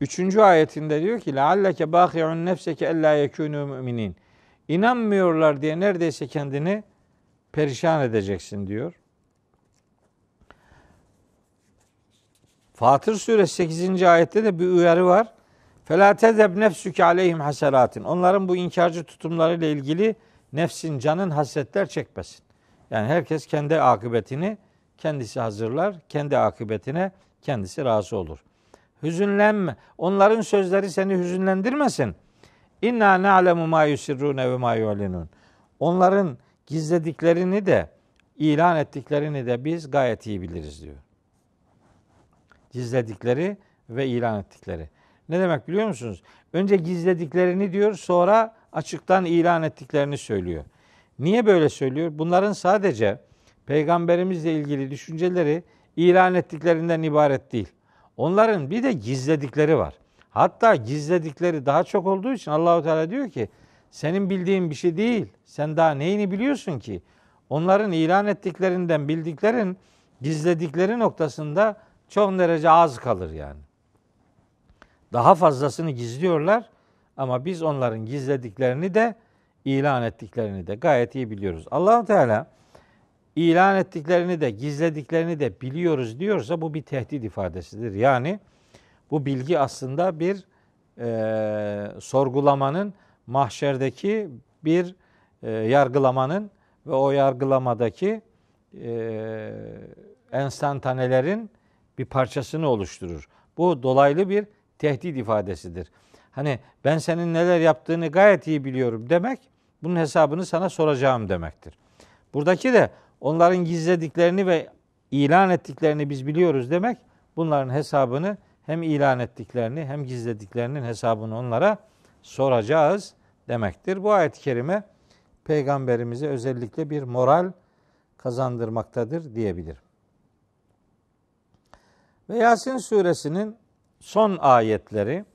3. ayetinde diyor ki لَعَلَّكَ بَاخِعُنْ نَفْسَكَ اَلَّا يَكُونُوا مُؤْمِنِينَ inanmıyorlar diye neredeyse kendini perişan edeceksin diyor. Fatır suresi 8. ayette de bir uyarı var. Fela tezeb nefsüke aleyhim haseratin. Onların bu inkarcı tutumlarıyla ilgili nefsin, canın hasretler çekmesin. Yani herkes kendi akıbetini kendisi hazırlar. Kendi akıbetine kendisi razı olur. Hüzünlenme. Onların sözleri seni hüzünlendirmesin. İnna na'lemu ma yusirrune ve ma yu'linun. Onların gizlediklerini de ilan ettiklerini de biz gayet iyi biliriz diyor. Gizledikleri ve ilan ettikleri. Ne demek biliyor musunuz? Önce gizlediklerini diyor, sonra açıktan ilan ettiklerini söylüyor. Niye böyle söylüyor? Bunların sadece peygamberimizle ilgili düşünceleri ilan ettiklerinden ibaret değil. Onların bir de gizledikleri var. Hatta gizledikleri daha çok olduğu için Allahu Teala diyor ki senin bildiğin bir şey değil. Sen daha neyini biliyorsun ki? Onların ilan ettiklerinden bildiklerin gizledikleri noktasında çok derece az kalır yani. Daha fazlasını gizliyorlar ama biz onların gizlediklerini de ilan ettiklerini de gayet iyi biliyoruz. Allahu Teala ilan ettiklerini de gizlediklerini de biliyoruz diyorsa bu bir tehdit ifadesidir. Yani bu bilgi aslında bir e, sorgulamanın mahşerdeki bir e, yargılamanın ve o yargılamadaki e, enstantanelerin bir parçasını oluşturur. Bu dolaylı bir tehdit ifadesidir. Hani ben senin neler yaptığını gayet iyi biliyorum demek bunun hesabını sana soracağım demektir. Buradaki de onların gizlediklerini ve ilan ettiklerini biz biliyoruz demek bunların hesabını hem ilan ettiklerini hem gizlediklerinin hesabını onlara soracağız demektir. Bu ayet-i kerime peygamberimize özellikle bir moral kazandırmaktadır diyebilir. Ve Yasin suresinin son ayetleri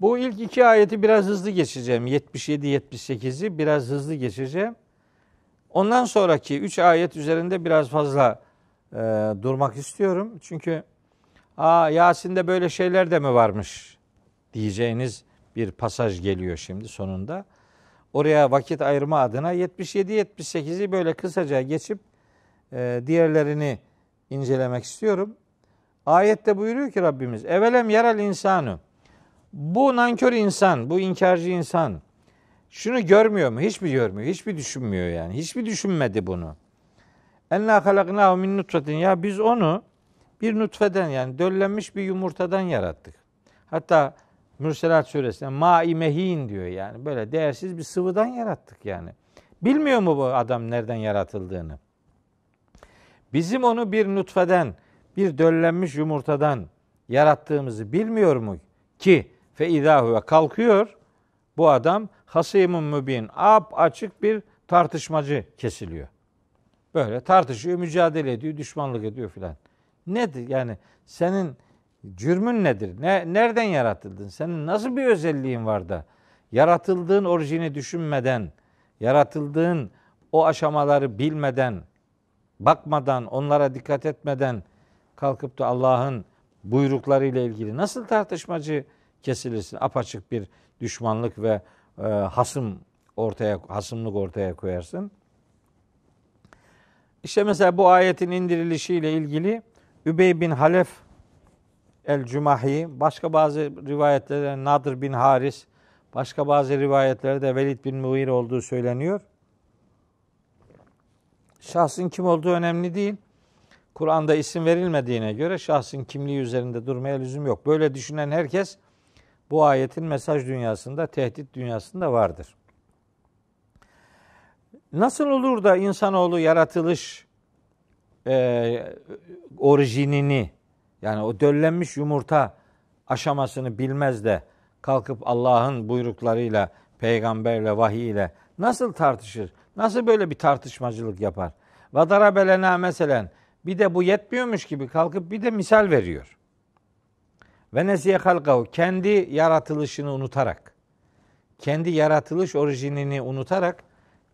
Bu ilk iki ayeti biraz hızlı geçeceğim. 77-78'i biraz hızlı geçeceğim. Ondan sonraki üç ayet üzerinde biraz fazla e, durmak istiyorum. Çünkü Aa, Yasin'de böyle şeyler de mi varmış diyeceğiniz bir pasaj geliyor şimdi sonunda. Oraya vakit ayırma adına 77-78'i böyle kısaca geçip e, diğerlerini incelemek istiyorum. Ayette buyuruyor ki Rabbimiz evelem yerel insanı bu nankör insan, bu inkarcı insan şunu görmüyor mu? Hiçbir görmüyor, hiçbir düşünmüyor yani. Hiçbir düşünmedi bunu. Enna halaknahu min nutfetin. Ya biz onu bir nutfeden yani döllenmiş bir yumurtadan yarattık. Hatta Mürselat suresinde ma'i diyor yani. Böyle değersiz bir sıvıdan yarattık yani. Bilmiyor mu bu adam nereden yaratıldığını? Bizim onu bir nutfeden, bir döllenmiş yumurtadan yarattığımızı bilmiyor mu ki fe idahuve kalkıyor bu adam hasimun mübin ap açık bir tartışmacı kesiliyor. Böyle tartışıyor, mücadele ediyor, düşmanlık ediyor filan. Nedir yani senin cürmün nedir? Ne, nereden yaratıldın? Senin nasıl bir özelliğin var da yaratıldığın orijini düşünmeden, yaratıldığın o aşamaları bilmeden, bakmadan, onlara dikkat etmeden kalkıp da Allah'ın buyruklarıyla ilgili nasıl tartışmacı kesilirsin? Apaçık bir düşmanlık ve e, hasım ortaya hasımlık ortaya koyarsın. İşte mesela bu ayetin indirilişiyle ilgili Übey bin Halef el-Cümahi, başka bazı rivayetlerde Nadir bin Haris, başka bazı rivayetlerde Velid bin Muir olduğu söyleniyor. Şahsın kim olduğu önemli değil. Kur'an'da isim verilmediğine göre şahsın kimliği üzerinde durmaya lüzum yok. Böyle düşünen herkes bu ayetin mesaj dünyasında, tehdit dünyasında vardır. Nasıl olur da insanoğlu yaratılış e, orijinini yani o döllenmiş yumurta aşamasını bilmez de kalkıp Allah'ın buyruklarıyla, peygamberle, vahiy ile nasıl tartışır? Nasıl böyle bir tartışmacılık yapar? Vadara belena meselen bir de bu yetmiyormuş gibi kalkıp bir de misal veriyor. Ve nesiye halkahu kendi yaratılışını unutarak, kendi yaratılış orijinini unutarak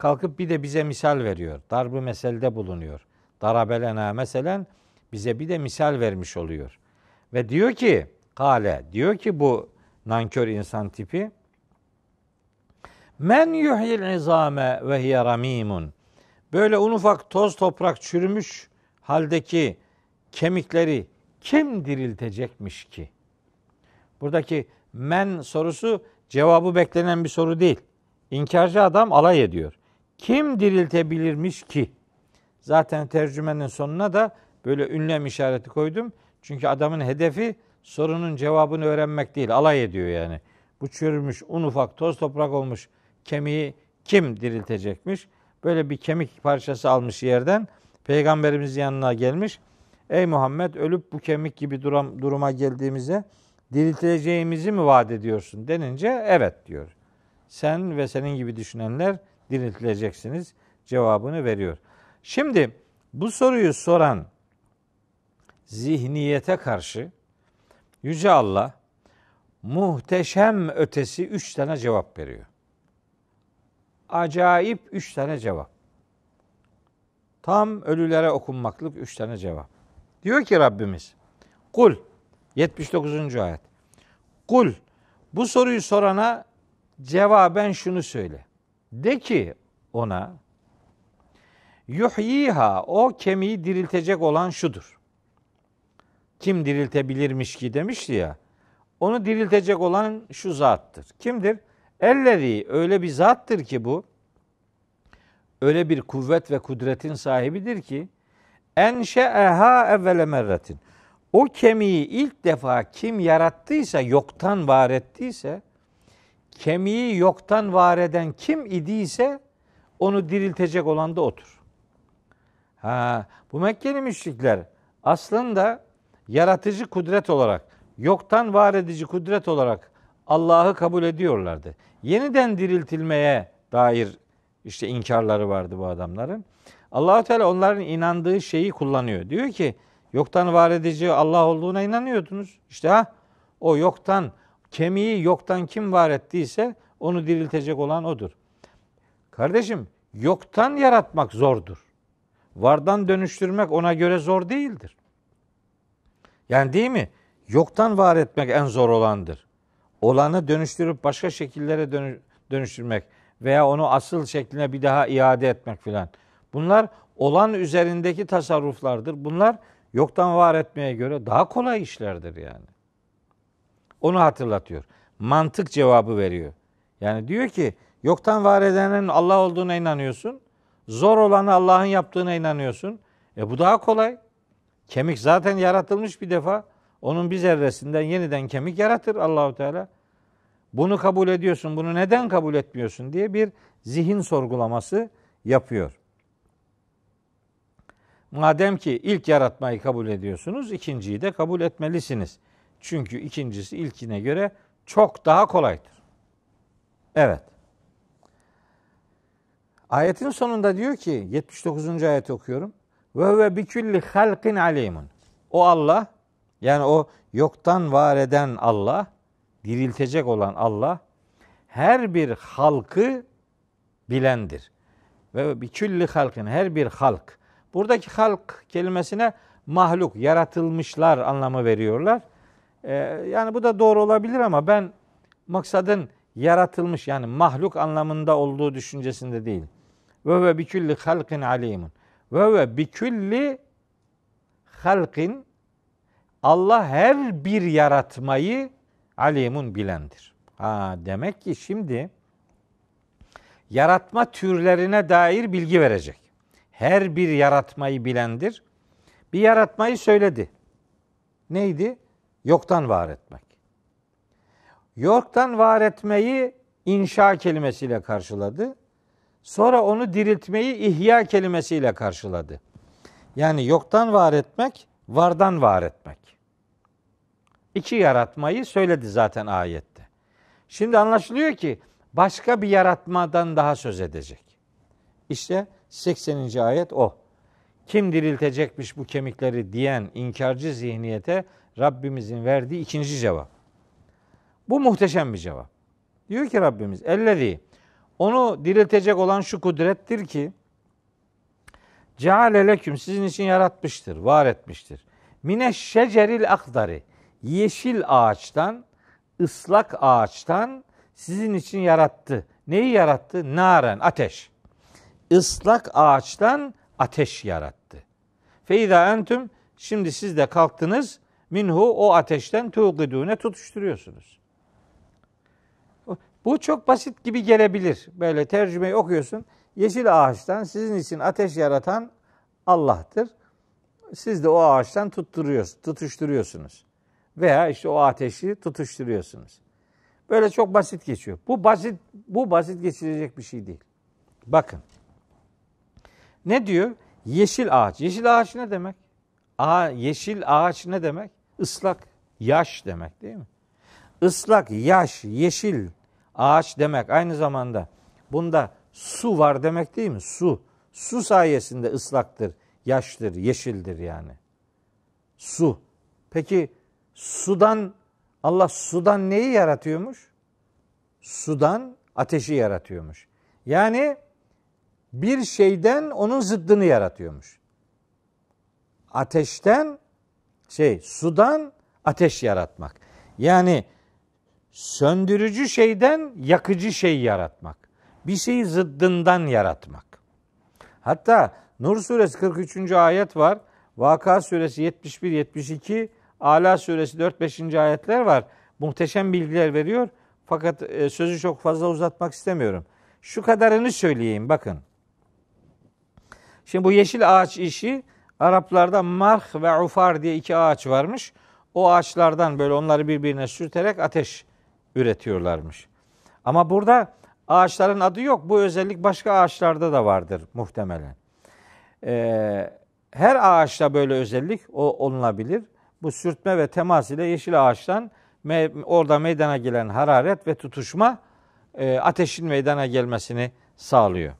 kalkıp bir de bize misal veriyor. Darbu meselede bulunuyor. Darabelena meselen bize bir de misal vermiş oluyor. Ve diyor ki kale diyor ki bu nankör insan tipi men yuhyil izame ve hiye ramimun böyle un ufak toz toprak çürümüş haldeki kemikleri kim diriltecekmiş ki? Buradaki men sorusu cevabı beklenen bir soru değil. İnkarcı adam alay ediyor. Kim diriltebilirmiş ki? Zaten tercümenin sonuna da böyle ünlem işareti koydum. Çünkü adamın hedefi sorunun cevabını öğrenmek değil. Alay ediyor yani. Bu çürümüş, un ufak, toz toprak olmuş kemiği kim diriltecekmiş? Böyle bir kemik parçası almış yerden peygamberimiz yanına gelmiş. Ey Muhammed ölüp bu kemik gibi duram, duruma geldiğimize dirilteceğimizi mi vaat ediyorsun denince evet diyor. Sen ve senin gibi düşünenler diriltileceksiniz cevabını veriyor. Şimdi bu soruyu soran zihniyete karşı Yüce Allah muhteşem ötesi üç tane cevap veriyor. Acayip üç tane cevap. Tam ölülere okunmaklık üç tane cevap. Diyor ki Rabbimiz, Kul, 79. ayet. Kul, bu soruyu sorana cevaben şunu söyle. De ki ona yuhyiha o kemiği diriltecek olan şudur. Kim diriltebilirmiş ki demişti ya. Onu diriltecek olan şu zattır. Kimdir? Elleri öyle bir zattır ki bu öyle bir kuvvet ve kudretin sahibidir ki Enşe enşe'eha evvele merretin. O kemiği ilk defa kim yarattıysa, yoktan var ettiyse kemiği yoktan var eden kim idiyse onu diriltecek olan da otur. Ha, bu Mekkeli müşrikler aslında yaratıcı kudret olarak, yoktan var edici kudret olarak Allah'ı kabul ediyorlardı. Yeniden diriltilmeye dair işte inkarları vardı bu adamların. Allahu Teala onların inandığı şeyi kullanıyor. Diyor ki yoktan var edici Allah olduğuna inanıyordunuz. İşte ha o yoktan Kemiği yoktan kim var ettiyse onu diriltecek olan odur. Kardeşim yoktan yaratmak zordur. Vardan dönüştürmek ona göre zor değildir. Yani değil mi? Yoktan var etmek en zor olandır. Olanı dönüştürüp başka şekillere dönüştürmek veya onu asıl şekline bir daha iade etmek filan. Bunlar olan üzerindeki tasarruflardır. Bunlar yoktan var etmeye göre daha kolay işlerdir yani onu hatırlatıyor. Mantık cevabı veriyor. Yani diyor ki yoktan var edenin Allah olduğuna inanıyorsun. Zor olanı Allah'ın yaptığına inanıyorsun. E bu daha kolay. Kemik zaten yaratılmış bir defa. Onun bir zerresinden yeniden kemik yaratır Allahu Teala. Bunu kabul ediyorsun, bunu neden kabul etmiyorsun diye bir zihin sorgulaması yapıyor. Madem ki ilk yaratmayı kabul ediyorsunuz, ikinciyi de kabul etmelisiniz.'' Çünkü ikincisi ilkine göre çok daha kolaydır. Evet. Ayetin sonunda diyor ki 79. ayet okuyorum. Ve ve bi külli halkin alimun. O Allah yani o yoktan var eden Allah, diriltecek olan Allah her bir halkı bilendir. Ve bi külli halkin her bir halk. Buradaki halk kelimesine mahluk, yaratılmışlar anlamı veriyorlar. Ee, yani bu da doğru olabilir ama ben maksadın yaratılmış yani mahluk anlamında olduğu düşüncesinde değil. Ve ve bikülli halkin alimun. Ve ve bikülli halkin Allah her bir yaratmayı alimun bilendir. Ha demek ki şimdi yaratma türlerine dair bilgi verecek. Her bir yaratmayı bilendir. Bir yaratmayı söyledi. Neydi? yoktan var etmek. Yoktan var etmeyi inşa kelimesiyle karşıladı. Sonra onu diriltmeyi ihya kelimesiyle karşıladı. Yani yoktan var etmek, vardan var etmek. İki yaratmayı söyledi zaten ayette. Şimdi anlaşılıyor ki başka bir yaratmadan daha söz edecek. İşte 80. ayet o. Kim diriltecekmiş bu kemikleri diyen inkarcı zihniyete Rabbimizin verdiği ikinci cevap. Bu muhteşem bir cevap. Diyor ki Rabbimiz ellezî onu diriltecek olan şu kudrettir ki ceale leküm sizin için yaratmıştır, var etmiştir. Mine şeceril akdari yeşil ağaçtan, ıslak ağaçtan sizin için yarattı. Neyi yarattı? Naren, ateş. Islak ağaçtan ateş yarattı. Feyda entüm şimdi siz de kalktınız minhu o ateşten tuğidune tutuşturuyorsunuz. Bu çok basit gibi gelebilir. Böyle tercümeyi okuyorsun. Yeşil ağaçtan sizin için ateş yaratan Allah'tır. Siz de o ağaçtan tutturuyorsunuz, tutuşturuyorsunuz. Veya işte o ateşi tutuşturuyorsunuz. Böyle çok basit geçiyor. Bu basit bu basit geçilecek bir şey değil. Bakın. Ne diyor? Yeşil ağaç. Yeşil ağaç ne demek? Aa, yeşil ağaç ne demek? Islak yaş demek değil mi? Islak yaş, yeşil ağaç demek aynı zamanda bunda su var demek değil mi? Su. Su sayesinde ıslaktır, yaştır, yeşildir yani. Su. Peki sudan Allah sudan neyi yaratıyormuş? Sudan ateşi yaratıyormuş. Yani bir şeyden onun zıddını yaratıyormuş. Ateşten şey sudan ateş yaratmak. Yani söndürücü şeyden yakıcı şey yaratmak. Bir şeyi zıddından yaratmak. Hatta Nur suresi 43. ayet var. Vaka suresi 71 72, Ala suresi 4 5. ayetler var. Muhteşem bilgiler veriyor. Fakat e, sözü çok fazla uzatmak istemiyorum. Şu kadarını söyleyeyim bakın. Şimdi bu yeşil ağaç işi Araplarda marh ve ufar diye iki ağaç varmış. O ağaçlardan böyle onları birbirine sürterek ateş üretiyorlarmış. Ama burada ağaçların adı yok. Bu özellik başka ağaçlarda da vardır muhtemelen. Ee, her ağaçta böyle özellik o, olunabilir. Bu sürtme ve temas ile yeşil ağaçtan me, orada meydana gelen hararet ve tutuşma e, ateşin meydana gelmesini sağlıyor.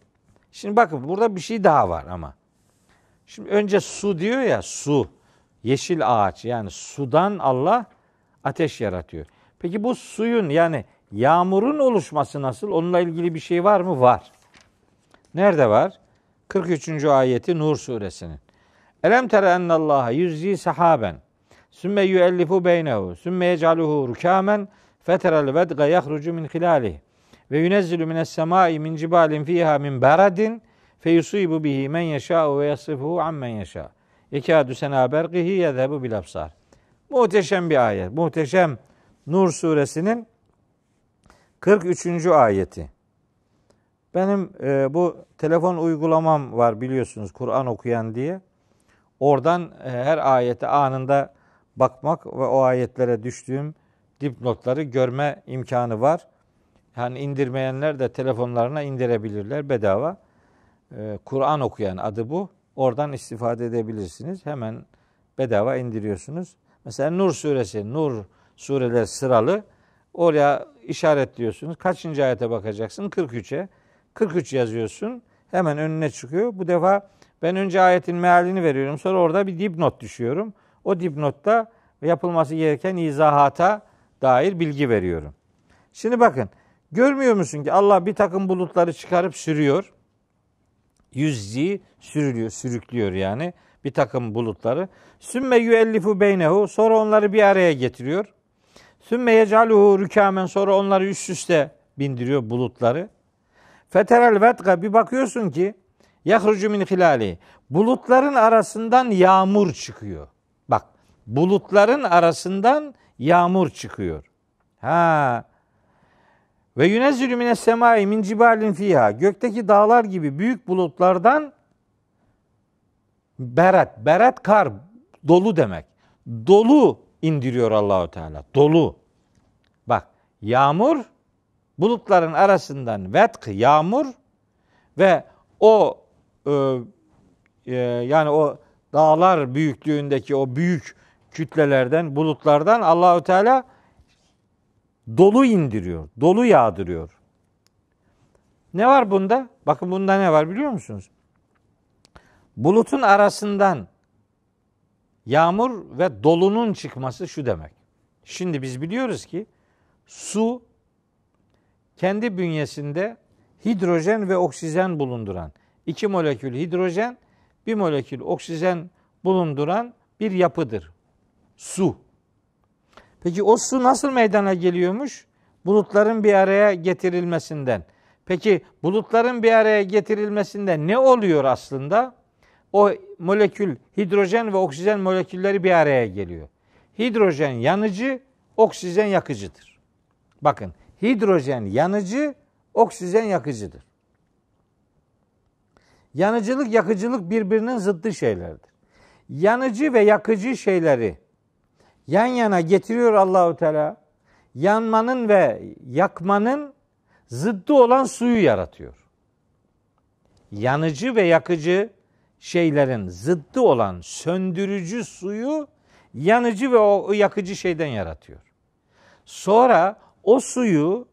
Şimdi bakın burada bir şey daha var ama. Şimdi önce su diyor ya su. Yeşil ağaç yani sudan Allah ateş yaratıyor. Peki bu suyun yani yağmurun oluşması nasıl? Onunla ilgili bir şey var mı? Var. Nerede var? 43. ayeti Nur suresinin. Elem tere ennallaha yüzzi sahaben sümme yüellifu beynehu sümme yecaluhu rukamen feterel vedga yahrucu min hilalihi ve yunezzilu mines semai min cibalin fiha min beradin feyusibu bihi men yasha ve yasrifuhu ammen yasha Yekâdü senâ berkihi yedhebu bil absar. Muhteşem bir ayet. Muhteşem Nur suresinin 43. ayeti. Benim e, bu telefon uygulamam var biliyorsunuz Kur'an okuyan diye. Oradan e, her ayete anında bakmak ve o ayetlere düştüğüm dipnotları görme imkanı var. Yani indirmeyenler de telefonlarına indirebilirler bedava. Ee, Kur'an okuyan adı bu. Oradan istifade edebilirsiniz. Hemen bedava indiriyorsunuz. Mesela Nur suresi, Nur sureler sıralı. Oraya işaretliyorsunuz. Kaçıncı ayete bakacaksın? 43'e. 43 yazıyorsun. Hemen önüne çıkıyor. Bu defa ben önce ayetin mealini veriyorum. Sonra orada bir dipnot düşüyorum. O dipnotta yapılması gereken izahata dair bilgi veriyorum. Şimdi bakın. Görmüyor musun ki Allah bir takım bulutları çıkarıp sürüyor yüzzi sürülüyor, sürüklüyor yani bir takım bulutları. Sümme yüellifu beynehu sonra onları bir araya getiriyor. Sümme yecaluhu rükamen sonra onları üst üste bindiriyor bulutları. Feterel vetka bir bakıyorsun ki yahrucu min hilali. Bulutların arasından yağmur çıkıyor. Bak bulutların arasından yağmur çıkıyor. Ha ve yünezzülü mine semai min cibalin fiha. Gökteki dağlar gibi büyük bulutlardan beret, beret kar, dolu demek. Dolu indiriyor Allahu Teala. Dolu. Bak yağmur bulutların arasından vetk yağmur ve o e, e, yani o dağlar büyüklüğündeki o büyük kütlelerden bulutlardan Allahü Teala Dolu indiriyor, dolu yağdırıyor. Ne var bunda? Bakın bunda ne var biliyor musunuz? Bulutun arasından yağmur ve dolunun çıkması şu demek. Şimdi biz biliyoruz ki su kendi bünyesinde hidrojen ve oksijen bulunduran iki molekül hidrojen, bir molekül oksijen bulunduran bir yapıdır. Su. Peki o su nasıl meydana geliyormuş? Bulutların bir araya getirilmesinden. Peki bulutların bir araya getirilmesinde ne oluyor aslında? O molekül hidrojen ve oksijen molekülleri bir araya geliyor. Hidrojen yanıcı, oksijen yakıcıdır. Bakın hidrojen yanıcı, oksijen yakıcıdır. Yanıcılık, yakıcılık birbirinin zıttı şeylerdir. Yanıcı ve yakıcı şeyleri yan yana getiriyor Allahu Teala. Yanmanın ve yakmanın zıddı olan suyu yaratıyor. Yanıcı ve yakıcı şeylerin zıddı olan söndürücü suyu yanıcı ve o yakıcı şeyden yaratıyor. Sonra o suyu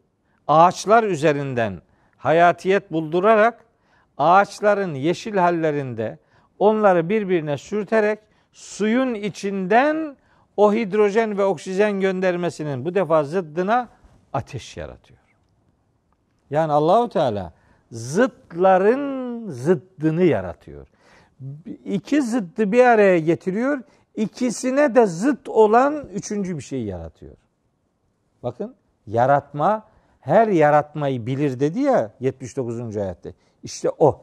ağaçlar üzerinden hayatiyet buldurarak ağaçların yeşil hallerinde onları birbirine sürterek suyun içinden o hidrojen ve oksijen göndermesinin bu defa zıddına ateş yaratıyor. Yani Allahu Teala zıtların zıddını yaratıyor. İki zıddı bir araya getiriyor. İkisine de zıt olan üçüncü bir şey yaratıyor. Bakın yaratma her yaratmayı bilir dedi ya 79. ayette. İşte o.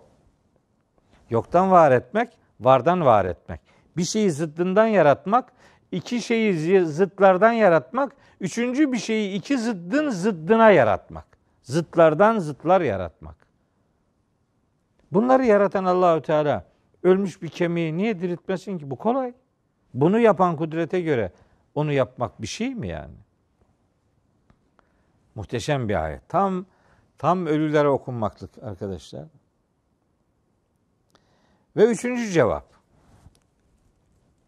Yoktan var etmek, vardan var etmek. Bir şeyi zıddından yaratmak iki şeyi zıtlardan yaratmak, üçüncü bir şeyi iki zıddın zıddına yaratmak. Zıtlardan zıtlar yaratmak. Bunları yaratan Allahü Teala ölmüş bir kemiği niye diriltmesin ki? Bu kolay. Bunu yapan kudrete göre onu yapmak bir şey mi yani? Muhteşem bir ayet. Tam tam ölülere okunmaklık arkadaşlar. Ve üçüncü cevap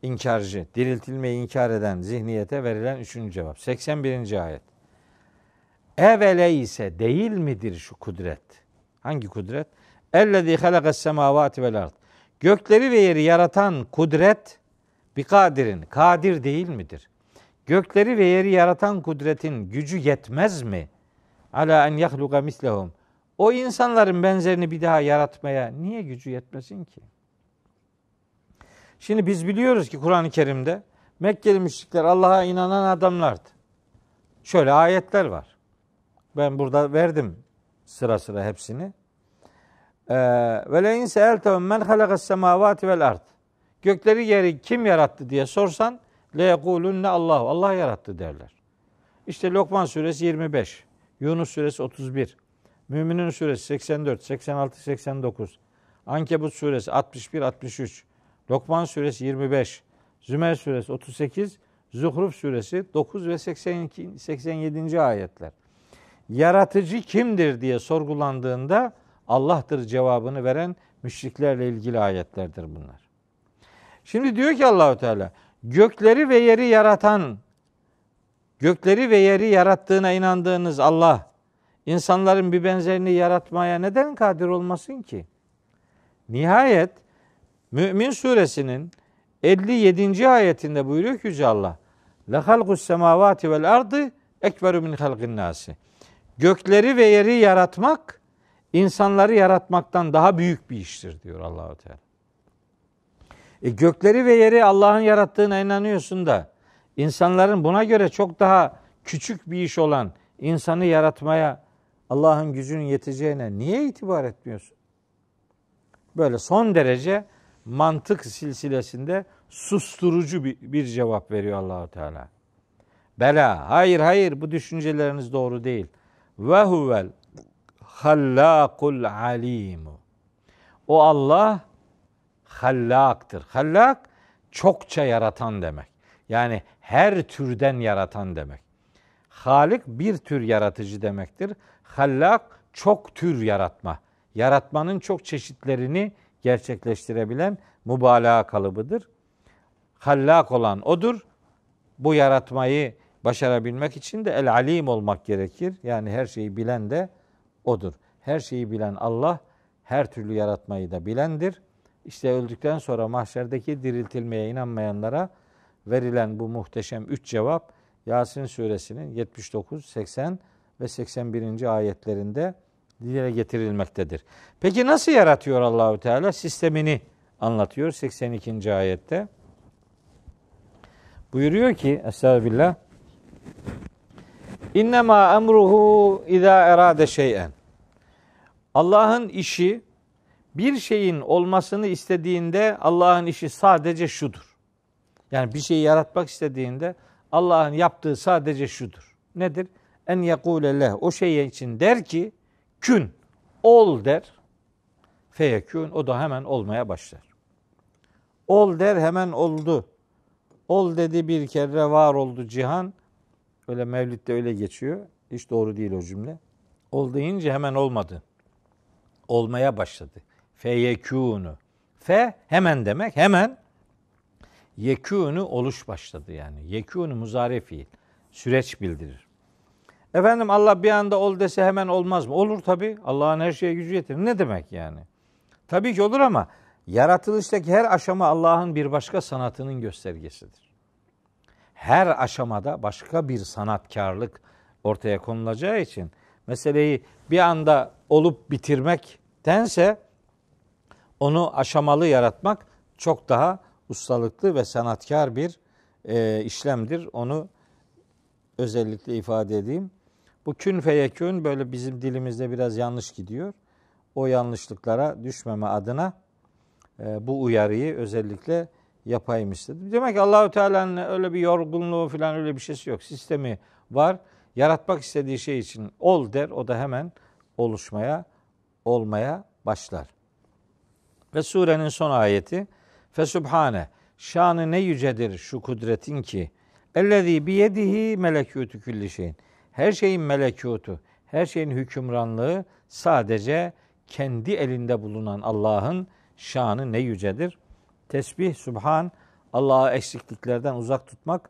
inkarcı, diriltilmeyi inkar eden zihniyete verilen üçüncü cevap. 81. ayet. Evele ise değil midir şu kudret? Hangi kudret? Ellezî halakas semâvâti vel ard. Gökleri ve yeri yaratan kudret bir kadirin, kadir değil midir? Gökleri ve yeri yaratan kudretin gücü yetmez mi? Ala en yahluka mislehum. O insanların benzerini bir daha yaratmaya niye gücü yetmesin ki? Şimdi biz biliyoruz ki Kur'an-ı Kerim'de Mekkeli müşrikler Allah'a inanan adamlardı. Şöyle ayetler var. Ben burada verdim sıra sıra hepsini. Ee, Ve le inse eltevüm men halakas semavati vel ard. Gökleri yeri kim yarattı diye sorsan le yekulunne Allah. Allah yarattı derler. İşte Lokman suresi 25, Yunus suresi 31, Müminin suresi 84, 86, 89, Ankebut suresi 61, 63, Lokman suresi 25, Zümer suresi 38, Zuhruf suresi 9 ve 82, 87. ayetler. Yaratıcı kimdir diye sorgulandığında Allah'tır cevabını veren müşriklerle ilgili ayetlerdir bunlar. Şimdi diyor ki Allahü Teala gökleri ve yeri yaratan gökleri ve yeri yarattığına inandığınız Allah insanların bir benzerini yaratmaya neden kadir olmasın ki? Nihayet Mümin suresinin 57. ayetinde buyuruyor ki Yüce Allah Le halgus semavati vel ardı ekberu min halgin nasi. Gökleri ve yeri yaratmak insanları yaratmaktan daha büyük bir iştir diyor Allahu Teala. E gökleri ve yeri Allah'ın yarattığına inanıyorsun da insanların buna göre çok daha küçük bir iş olan insanı yaratmaya Allah'ın gücünün yeteceğine niye itibar etmiyorsun? Böyle son derece mantık silsilesinde susturucu bir, bir cevap veriyor Allahu Teala. Bela, hayır hayır bu düşünceleriniz doğru değil. Ve huvel hallakul alimu. O Allah hallaktır. Hallak çokça yaratan demek. Yani her türden yaratan demek. Halik bir tür yaratıcı demektir. Hallak çok tür yaratma. Yaratmanın çok çeşitlerini gerçekleştirebilen mübalağa kalıbıdır. Hallak olan odur. Bu yaratmayı başarabilmek için de el alim olmak gerekir. Yani her şeyi bilen de odur. Her şeyi bilen Allah her türlü yaratmayı da bilendir. İşte öldükten sonra mahşerdeki diriltilmeye inanmayanlara verilen bu muhteşem üç cevap Yasin suresinin 79, 80 ve 81. ayetlerinde dile getirilmektedir. Peki nasıl yaratıyor Allahü Teala? Sistemini anlatıyor 82. ayette. Buyuruyor ki Estağfirullah. İnnemâ emruhu izâ erâde şey'en. Allah'ın işi bir şeyin olmasını istediğinde Allah'ın işi sadece şudur. Yani bir şeyi yaratmak istediğinde Allah'ın yaptığı sadece şudur. Nedir? En yekûle leh. O şey için der ki kün ol der. Feyekün o da hemen olmaya başlar. Ol der hemen oldu. Ol dedi bir kere var oldu cihan. Öyle mevlitte öyle geçiyor. Hiç doğru değil o cümle. Ol deyince hemen olmadı. Olmaya başladı. Feyekûnu. Fe hemen demek. Hemen yekûnu oluş başladı yani. Yekûnu muzare Süreç bildirir. Efendim Allah bir anda ol dese hemen olmaz mı? Olur tabi, Allah'ın her şeye gücü yetir. Ne demek yani? Tabii ki olur ama yaratılıştaki her aşama Allah'ın bir başka sanatının göstergesidir. Her aşamada başka bir sanatkarlık ortaya konulacağı için meseleyi bir anda olup bitirmektense onu aşamalı yaratmak çok daha ustalıklı ve sanatkar bir e, işlemdir. Onu özellikle ifade edeyim. Bu kün feyekün böyle bizim dilimizde biraz yanlış gidiyor. O yanlışlıklara düşmeme adına e, bu uyarıyı özellikle yapayım istedim. Demek ki Allahü Teala'nın öyle bir yorgunluğu falan öyle bir şeysi yok. Sistemi var. Yaratmak istediği şey için ol der. O da hemen oluşmaya, olmaya başlar. Ve surenin son ayeti Fesubhane şanı ne yücedir şu kudretin ki ellezî biyedihi melekûtü külli şeyin her şeyin melekutu, her şeyin hükümranlığı sadece kendi elinde bulunan Allah'ın şanı ne yücedir. Tesbih, subhan, Allah'ı eksikliklerden uzak tutmak,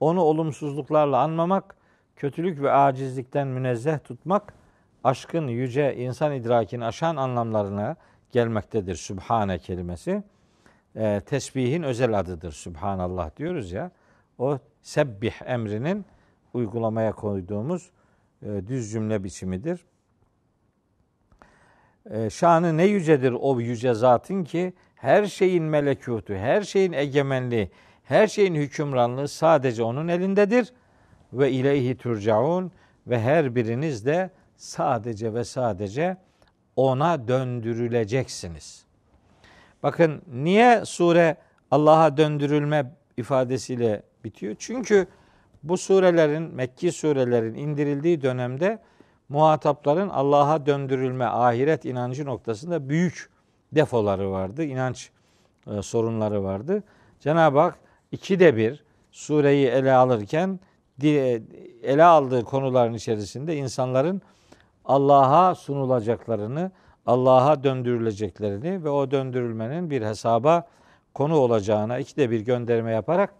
onu olumsuzluklarla anmamak, kötülük ve acizlikten münezzeh tutmak, aşkın yüce insan idrakini aşan anlamlarına gelmektedir Sübhane kelimesi. E, tesbihin özel adıdır Sübhanallah diyoruz ya. O sebbih emrinin uygulamaya koyduğumuz e, düz cümle biçimidir. E, şanı ne yücedir o yüce zatın ki her şeyin melekutu, her şeyin egemenliği, her şeyin hükümranlığı sadece onun elindedir. Ve ileyhi turcaun ve her biriniz de sadece ve sadece ona döndürüleceksiniz. Bakın niye sure Allah'a döndürülme ifadesiyle bitiyor? Çünkü bu surelerin, Mekki surelerin indirildiği dönemde muhatapların Allah'a döndürülme, ahiret inancı noktasında büyük defoları vardı, inanç e, sorunları vardı. Cenab-ı Hak ikide bir sureyi ele alırken e, ele aldığı konuların içerisinde insanların Allah'a sunulacaklarını, Allah'a döndürüleceklerini ve o döndürülmenin bir hesaba konu olacağına ikide bir gönderme yaparak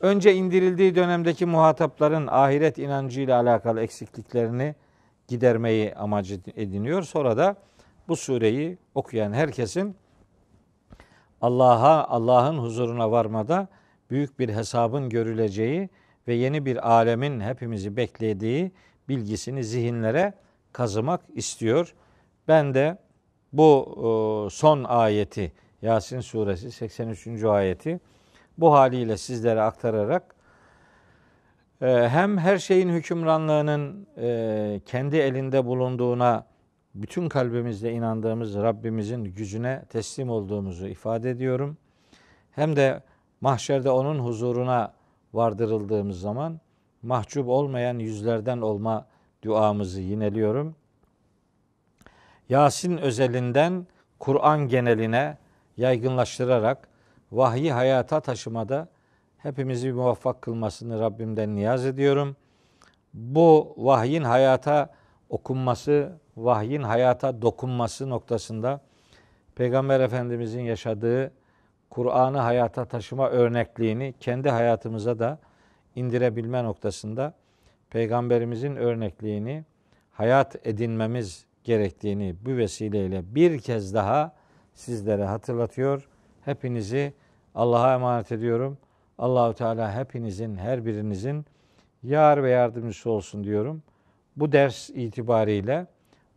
önce indirildiği dönemdeki muhatapların ahiret inancıyla alakalı eksikliklerini gidermeyi amacı ediniyor. Sonra da bu sureyi okuyan herkesin Allah'a, Allah'ın huzuruna varmada büyük bir hesabın görüleceği ve yeni bir alemin hepimizi beklediği bilgisini zihinlere kazımak istiyor. Ben de bu e, son ayeti Yasin suresi 83. ayeti bu haliyle sizlere aktararak e, hem her şeyin hükümranlığının e, kendi elinde bulunduğuna bütün kalbimizle inandığımız Rabbimizin gücüne teslim olduğumuzu ifade ediyorum. Hem de mahşerde onun huzuruna vardırıldığımız zaman mahcup olmayan yüzlerden olma duamızı yineliyorum. Yasin özelinden Kur'an geneline yaygınlaştırarak vahyi hayata taşımada hepimizi bir muvaffak kılmasını Rabbimden niyaz ediyorum. Bu vahyin hayata okunması, vahyin hayata dokunması noktasında Peygamber Efendimizin yaşadığı Kur'an'ı hayata taşıma örnekliğini kendi hayatımıza da indirebilme noktasında Peygamberimizin örnekliğini hayat edinmemiz gerektiğini bu vesileyle bir kez daha sizlere hatırlatıyor.'' Hepinizi Allah'a emanet ediyorum. Allahu Teala hepinizin, her birinizin yar ve yardımcısı olsun diyorum. Bu ders itibariyle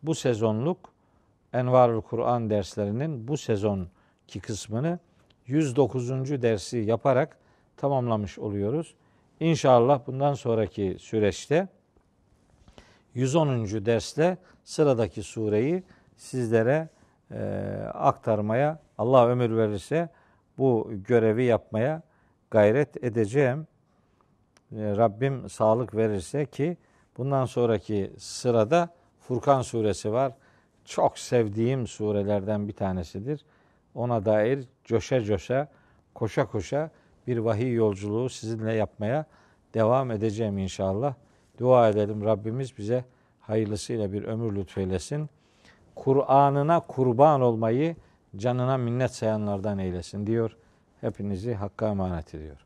bu sezonluk Envarul Kur'an derslerinin bu sezonki kısmını 109. dersi yaparak tamamlamış oluyoruz. İnşallah bundan sonraki süreçte 110. dersle sıradaki sureyi sizlere e, aktarmaya Allah ömür verirse bu görevi yapmaya gayret edeceğim. Ee, Rabbim sağlık verirse ki bundan sonraki sırada Furkan suresi var. Çok sevdiğim surelerden bir tanesidir. Ona dair coşa coşa, koşa koşa bir vahiy yolculuğu sizinle yapmaya devam edeceğim inşallah. Dua edelim Rabbimiz bize hayırlısıyla bir ömür lütfeylesin. Kur'an'ına kurban olmayı canına minnet sayanlardan eylesin diyor. Hepinizi Hakk'a emanet ediyor.